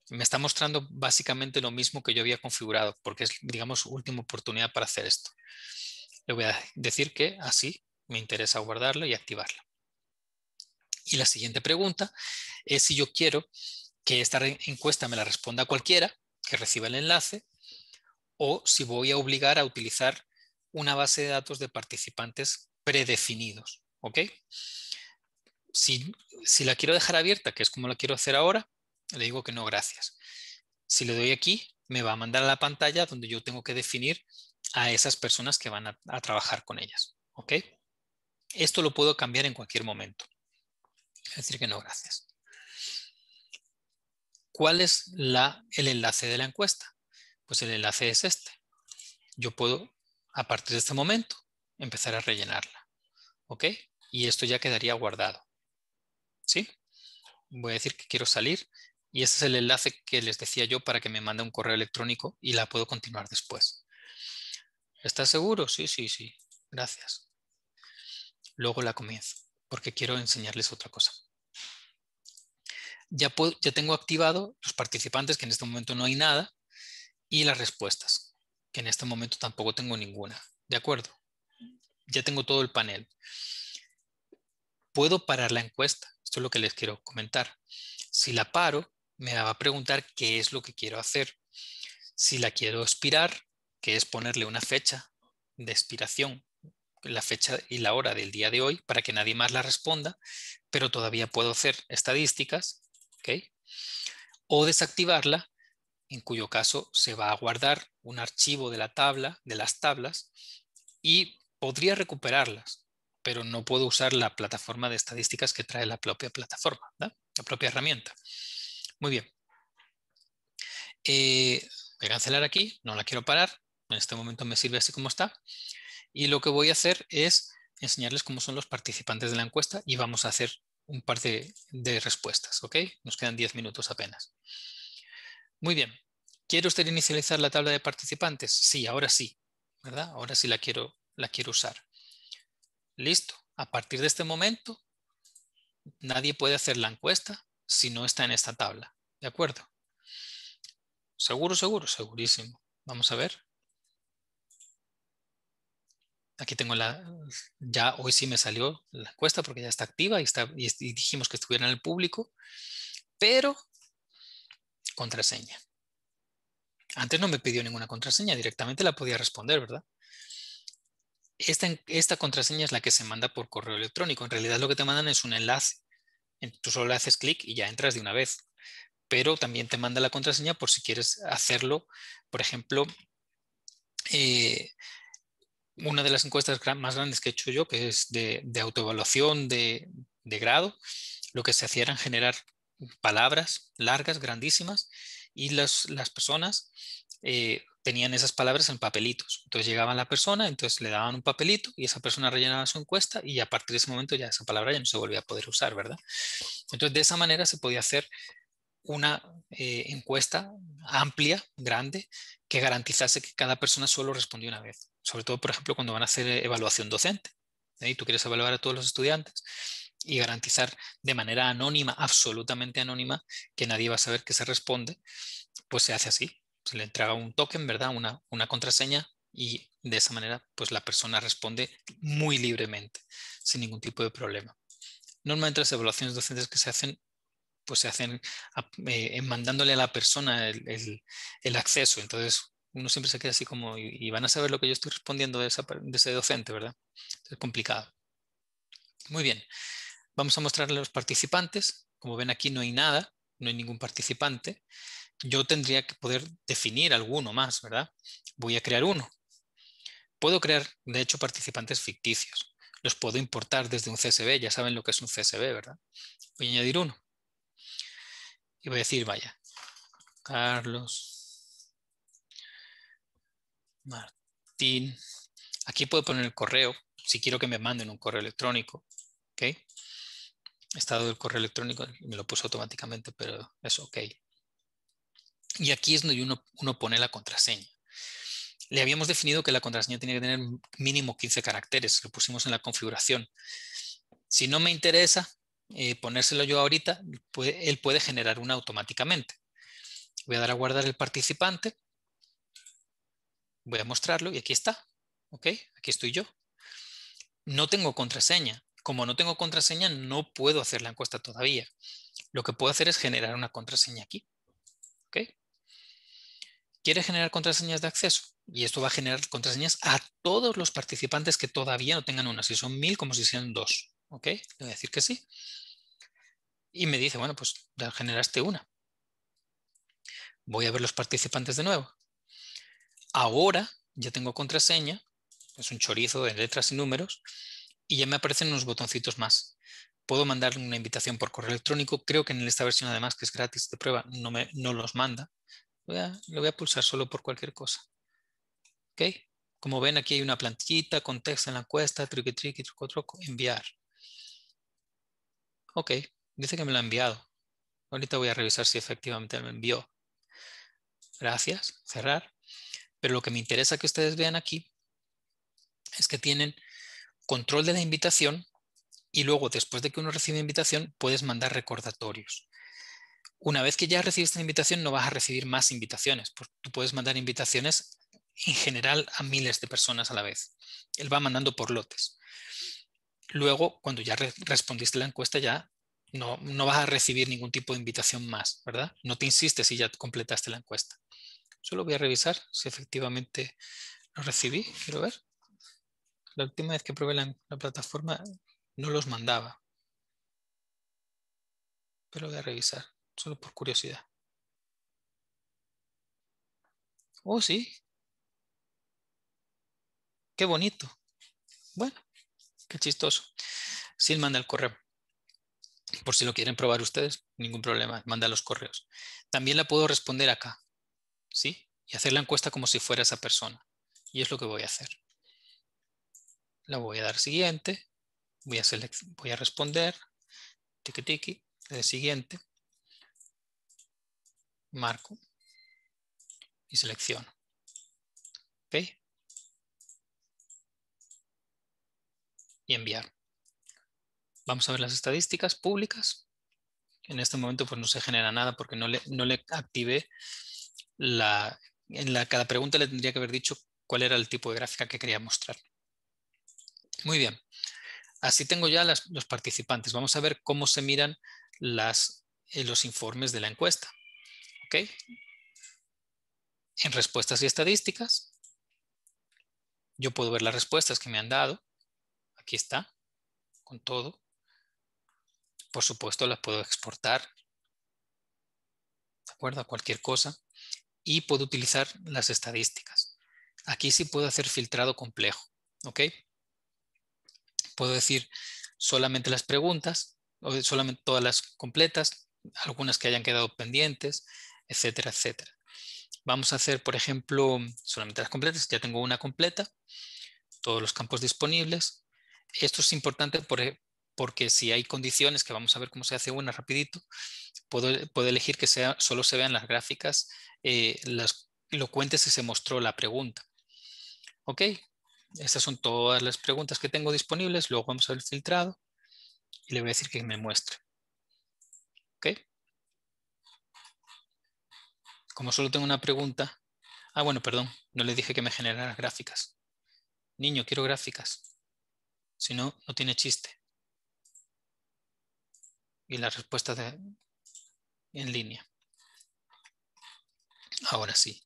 me está mostrando básicamente lo mismo que yo había configurado, porque es, digamos, última oportunidad para hacer esto. Le voy a decir que así me interesa guardarlo y activarlo. Y la siguiente pregunta es si yo quiero que esta encuesta me la responda cualquiera que reciba el enlace o si voy a obligar a utilizar una base de datos de participantes predefinidos. ¿ok? Si, la quiero dejar abierta, que es como la quiero hacer ahora, le digo que no, gracias. Si le doy aquí, me va a mandar a la pantalla donde yo tengo que definir a esas personas que van a, a trabajar con ellas. ¿ok? Esto lo puedo cambiar en cualquier momento. Es decir, que no, gracias. ¿Cuál es la, el enlace de la encuesta? Pues el enlace es este. Yo puedo, a partir de este momento, empezar a rellenarla. ¿Ok? Y esto ya quedaría guardado. ¿Sí? Voy a decir que quiero salir y ese es el enlace que les decía yo para que me mande un correo electrónico y la puedo continuar después. ¿Estás seguro? Sí, sí, sí. Gracias. Luego la comienzo porque quiero enseñarles otra cosa. Ya, tengo activado los participantes, que en este momento no hay nada, y las respuestas, que en este momento tampoco tengo ninguna. ¿De acuerdo? Ya tengo todo el panel. Puedo parar la encuesta. Esto es lo que les quiero comentar. Si la paro, me va a preguntar qué es lo que quiero hacer. Si la quiero expirar, que es ponerle una fecha de expiración la fecha y la hora del día de hoy para que nadie más la responda, pero todavía puedo hacer estadísticas, O desactivarla, en cuyo caso se va a guardar un archivo de la tabla, de las tablas, y podría recuperarlas, pero no puedo usar la plataforma de estadísticas que trae la propia plataforma, la propia herramienta. Muy bien. Eh, voy a cancelar aquí, no la quiero parar, en este momento me sirve así como está. Y lo que voy a hacer es enseñarles cómo son los participantes de la encuesta y vamos a hacer un par de, respuestas, ¿ok? Nos quedan 10 minutos apenas. Muy bien. ¿Quiere usted inicializar la tabla de participantes? Sí, ahora sí, ¿verdad? Ahora sí la quiero, la quiero usar. Listo. A partir de este momento, nadie puede hacer la encuesta si no está en esta tabla, ¿de acuerdo? Seguro, seguro, segurísimo. Vamos a ver aquí tengo la, ya hoy sí me salió la encuesta porque ya está activa y, está, dijimos que estuviera en el público, pero contraseña. Antes no me pidió ninguna contraseña, directamente la podía responder, ¿verdad? Esta, esta contraseña es la que se manda por correo electrónico. En realidad lo que te mandan es un enlace. Tú solo le haces clic y ya entras de una vez. Pero también te manda la contraseña por si quieres hacerlo, por ejemplo, eh, una de las encuestas más grandes que he hecho yo, que es de, autoevaluación de, grado, lo que se hacía era generar palabras largas, grandísimas, y las, personas eh, tenían esas palabras en papelitos. Entonces llegaba la persona, entonces le daban un papelito y esa persona rellenaba su encuesta y a partir de ese momento ya esa palabra ya no se volvía a poder usar, ¿verdad? Entonces de esa manera se podía hacer una eh, encuesta amplia, grande, que garantizase que cada persona solo respondía una vez sobre todo, por ejemplo, cuando van a hacer eh, evaluación docente. Y tú quieres evaluar a todos los estudiantes y garantizar de manera anónima, absolutamente anónima, que nadie va a saber que se responde, pues se hace así. Se le entrega un token, ¿verdad? Una, contraseña y de esa manera, pues la persona responde muy libremente, sin ningún tipo de problema. Normalmente las evaluaciones docentes que se hacen pues se hacen eh, mandándole a la persona el, el, acceso. Entonces, uno siempre se queda así como, y, van a saber lo que yo estoy respondiendo de, de ese docente, ¿verdad? Es complicado. Muy bien, vamos a mostrarle a los participantes. Como ven aquí no hay nada, no hay ningún participante. Yo tendría que poder definir alguno más, ¿verdad? Voy a crear uno. Puedo crear, de hecho, participantes ficticios. Los puedo importar desde un CSV, ya saben lo que es un CSV, ¿verdad? Voy a añadir uno. Y voy a decir, vaya, Carlos Martín. Aquí puedo poner el correo si quiero que me manden un correo electrónico. ¿Ok? Estado del correo electrónico me lo puso automáticamente, pero es ok. Y aquí es donde uno, pone la contraseña. Le habíamos definido que la contraseña tiene que tener mínimo 15 caracteres. Lo pusimos en la configuración. Si no me interesa eh, ponérselo yo ahorita, él puede generar una automáticamente. Voy a dar a guardar el participante Voy a mostrarlo y aquí está. ¿Ok? Aquí estoy yo. No tengo contraseña. Como no tengo contraseña, no puedo hacer la encuesta todavía. Lo que puedo hacer es generar una contraseña aquí. ¿Quiere generar contraseñas de acceso? Y esto va a generar contraseñas a todos los participantes que todavía no tengan una, si son mil como si sean dos. ¿Ok? Le voy a decir que sí. Y me dice, bueno, pues ya generaste una. Voy a ver los participantes de nuevo. Ahora ya tengo contraseña, es un chorizo de letras y números, y ya me aparecen unos botoncitos más. Puedo mandarle una invitación por correo electrónico, creo que en esta versión además, que es gratis de prueba, no, no los manda. lo voy a pulsar solo por cualquier cosa. ¿Ok? Como ven, aquí hay una plantillita, con texto en la encuesta, triqui triqui, truco truco, enviar. Ok, dice que me lo ha enviado. Ahorita voy a revisar si efectivamente me envió. Gracias, cerrar. Pero lo que me interesa que ustedes vean aquí es que tienen control de la invitación y luego después de que uno recibe invitación puedes mandar recordatorios. Una vez que ya recibiste la invitación no vas a recibir más invitaciones, tú puedes mandar invitaciones en general a miles de personas a la vez. Él va mandando por lotes. Luego, cuando ya respondiste la encuesta, ya no, no vas a recibir ningún tipo de invitación más, ¿verdad? No te insistes si ya completaste la encuesta. Solo voy a revisar si efectivamente lo recibí. Quiero ver. La última vez que probé la, plataforma no los mandaba. Pero voy a revisar, solo por curiosidad. Oh, sí. Qué bonito. Bueno, qué chistoso. Sí, manda el correo. Por si lo quieren probar ustedes, ningún problema, manda los correos. También la puedo responder acá. ¿sí? Y hacer la encuesta como si fuera esa persona. Y es lo que voy a hacer. La voy a dar siguiente, voy a, responder, tiki tiki, el siguiente, marco y selecciono. ¿Ok? Y enviar. Vamos a ver las estadísticas públicas. En este momento pues no se genera nada porque no le, no le activé en cada pregunta le tendría que haber dicho cuál era el tipo de gráfica que quería mostrar. Muy bien. Así tengo ya los participantes. Vamos a ver cómo se miran eh, los informes de la encuesta. En respuestas y estadísticas, yo puedo ver las respuestas que me han dado. Aquí está, con todo. Por supuesto, las puedo exportar. ¿De acuerdo? A cualquier cosa y puedo utilizar las estadísticas. Aquí sí puedo hacer filtrado complejo, ¿ok? Puedo decir solamente las preguntas, o solamente todas las completas, algunas que hayan quedado pendientes, etcétera, etcétera. Vamos a hacer, por ejemplo, solamente las completas. Ya tengo una completa, todos los campos disponibles. Esto es importante por, e, porque si hay condiciones, que vamos a ver cómo se hace una rapidito, puedo, elegir que sea, solo se vean las gráficas, eh, las elocuentes se mostró la pregunta. ¿Ok? Estas son todas las preguntas que tengo disponibles, luego vamos a ver filtrado y le voy a decir que me muestre. ¿Ok? Como solo tengo una pregunta, ah bueno, perdón, no le dije que me generara gráficas. Niño, quiero gráficas. Si no, no tiene chiste y las respuestas en línea. Ahora sí,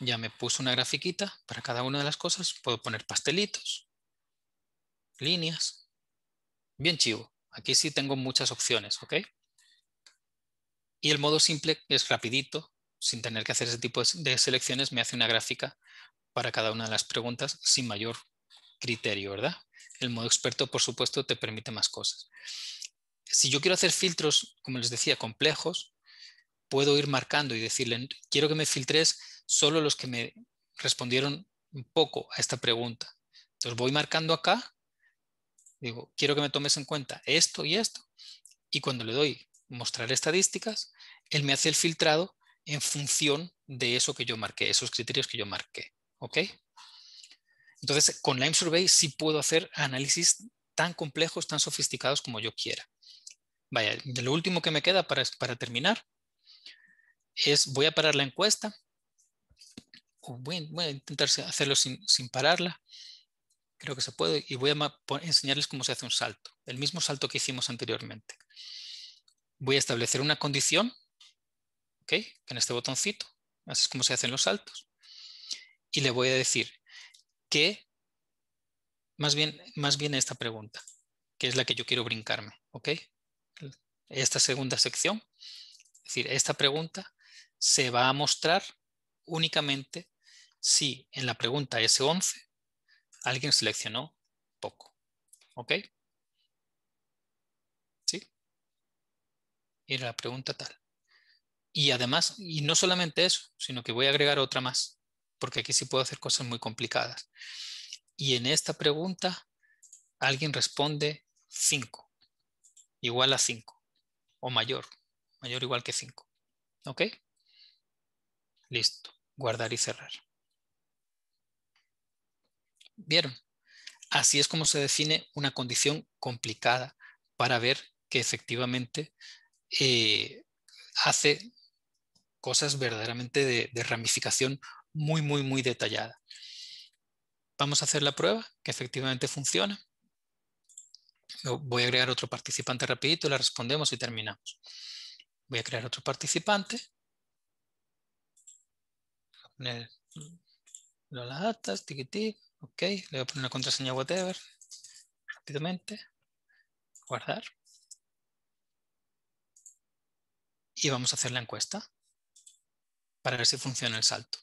ya me puse una grafiquita para cada una de las cosas. Puedo poner pastelitos, líneas. Bien chivo. Aquí sí tengo muchas opciones, ¿ok? Y el modo simple es rapidito, sin tener que hacer ese tipo de selecciones, me hace una gráfica para cada una de las preguntas sin mayor criterio, ¿verdad? El modo experto, por supuesto, te permite más cosas si yo quiero hacer filtros, como les decía, complejos, puedo ir marcando y decirle, quiero que me filtres solo los que me respondieron un poco a esta pregunta. Entonces voy marcando acá, digo, quiero que me tomes en cuenta esto y esto, y cuando le doy mostrar estadísticas, él me hace el filtrado en función de eso que yo marqué, esos criterios que yo marqué. ¿Ok? Entonces, con Lime Survey sí puedo hacer análisis tan complejos, tan sofisticados como yo quiera. Vaya, lo último que me queda para, terminar es, voy a parar la encuesta. Voy, a intentar hacerlo sin, pararla. Creo que se puede. Y voy a enseñarles cómo se hace un salto. El mismo salto que hicimos anteriormente. Voy a establecer una condición. ¿Ok? En este botoncito. Así es como se hacen los saltos. Y le voy a decir que, más bien, más bien esta pregunta, que es la que yo quiero brincarme. ¿Ok? esta segunda sección, es decir, esta pregunta se va a mostrar únicamente si en la pregunta S11 alguien seleccionó poco. ¿Ok? ¿Sí? Era la pregunta tal. Y además, y no solamente eso, sino que voy a agregar otra más, porque aquí sí puedo hacer cosas muy complicadas. Y en esta pregunta, alguien responde 5, igual a 5 o mayor, mayor o igual que 5. ¿Ok? Listo. Guardar y cerrar. ¿Vieron? Así es como se define una condición complicada para ver que efectivamente eh, hace cosas verdaderamente de ramificación muy, muy, muy detallada. Vamos a hacer la prueba que efectivamente funciona. Voy a agregar otro participante rapidito, le respondemos y terminamos. Voy a crear otro participante. Voy a poner las tiquití, ok. Le voy a poner una contraseña whatever, rápidamente. Guardar. Y vamos a hacer la encuesta para ver si funciona el salto.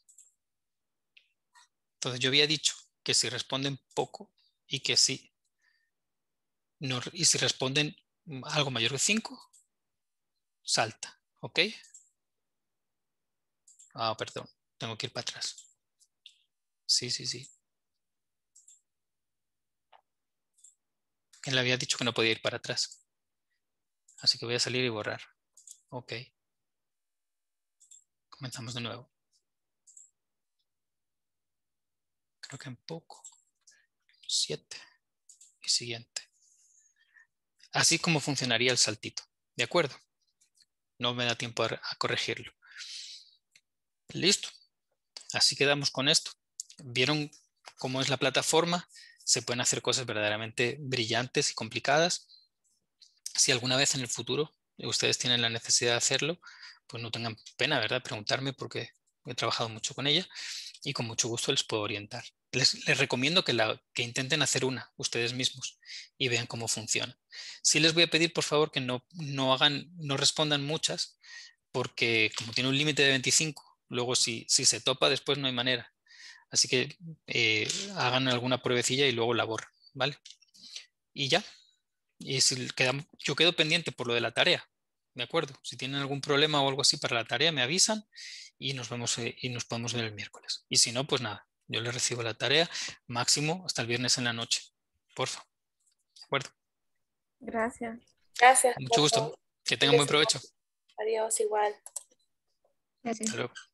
Entonces yo había dicho que si responden poco y que si y si responden algo mayor que 5, salta. ¿Ok? Ah, perdón. Tengo que ir para atrás. Sí, sí, sí. Él había dicho que no podía ir para atrás. Así que voy a salir y borrar. Ok. Comenzamos de nuevo. Creo que en poco. Siete. Y siguiente. Así como funcionaría el saltito. ¿De acuerdo? No me da tiempo a, a corregirlo. Listo. Así quedamos con esto. ¿Vieron cómo es la plataforma? Se pueden hacer cosas verdaderamente brillantes y complicadas. Si alguna vez en el futuro ustedes tienen la necesidad de hacerlo, pues no tengan pena, ¿verdad? Preguntarme porque he trabajado mucho con ella y con mucho gusto les puedo orientar les, recomiendo que, la, intenten hacer una ustedes mismos y vean cómo funciona. Si les voy a pedir, por favor, que no, hagan, no respondan muchas, porque como tiene un límite de 25, luego si, si se topa después no hay manera. Así que eh, hagan alguna pruebecilla y luego la ¿vale? Y ya. Y si yo quedo pendiente por lo de la tarea, ¿de acuerdo? Si tienen algún problema o algo así para la tarea, me avisan y nos vemos eh, y nos podemos ver el miércoles. Y si no, pues nada, yo le recibo la tarea máximo hasta el viernes en la noche. Porfa. ¿De acuerdo? Gracias. Gracias. Mucho gusto. Que tengan buen provecho. Adiós, igual. Hasta luego.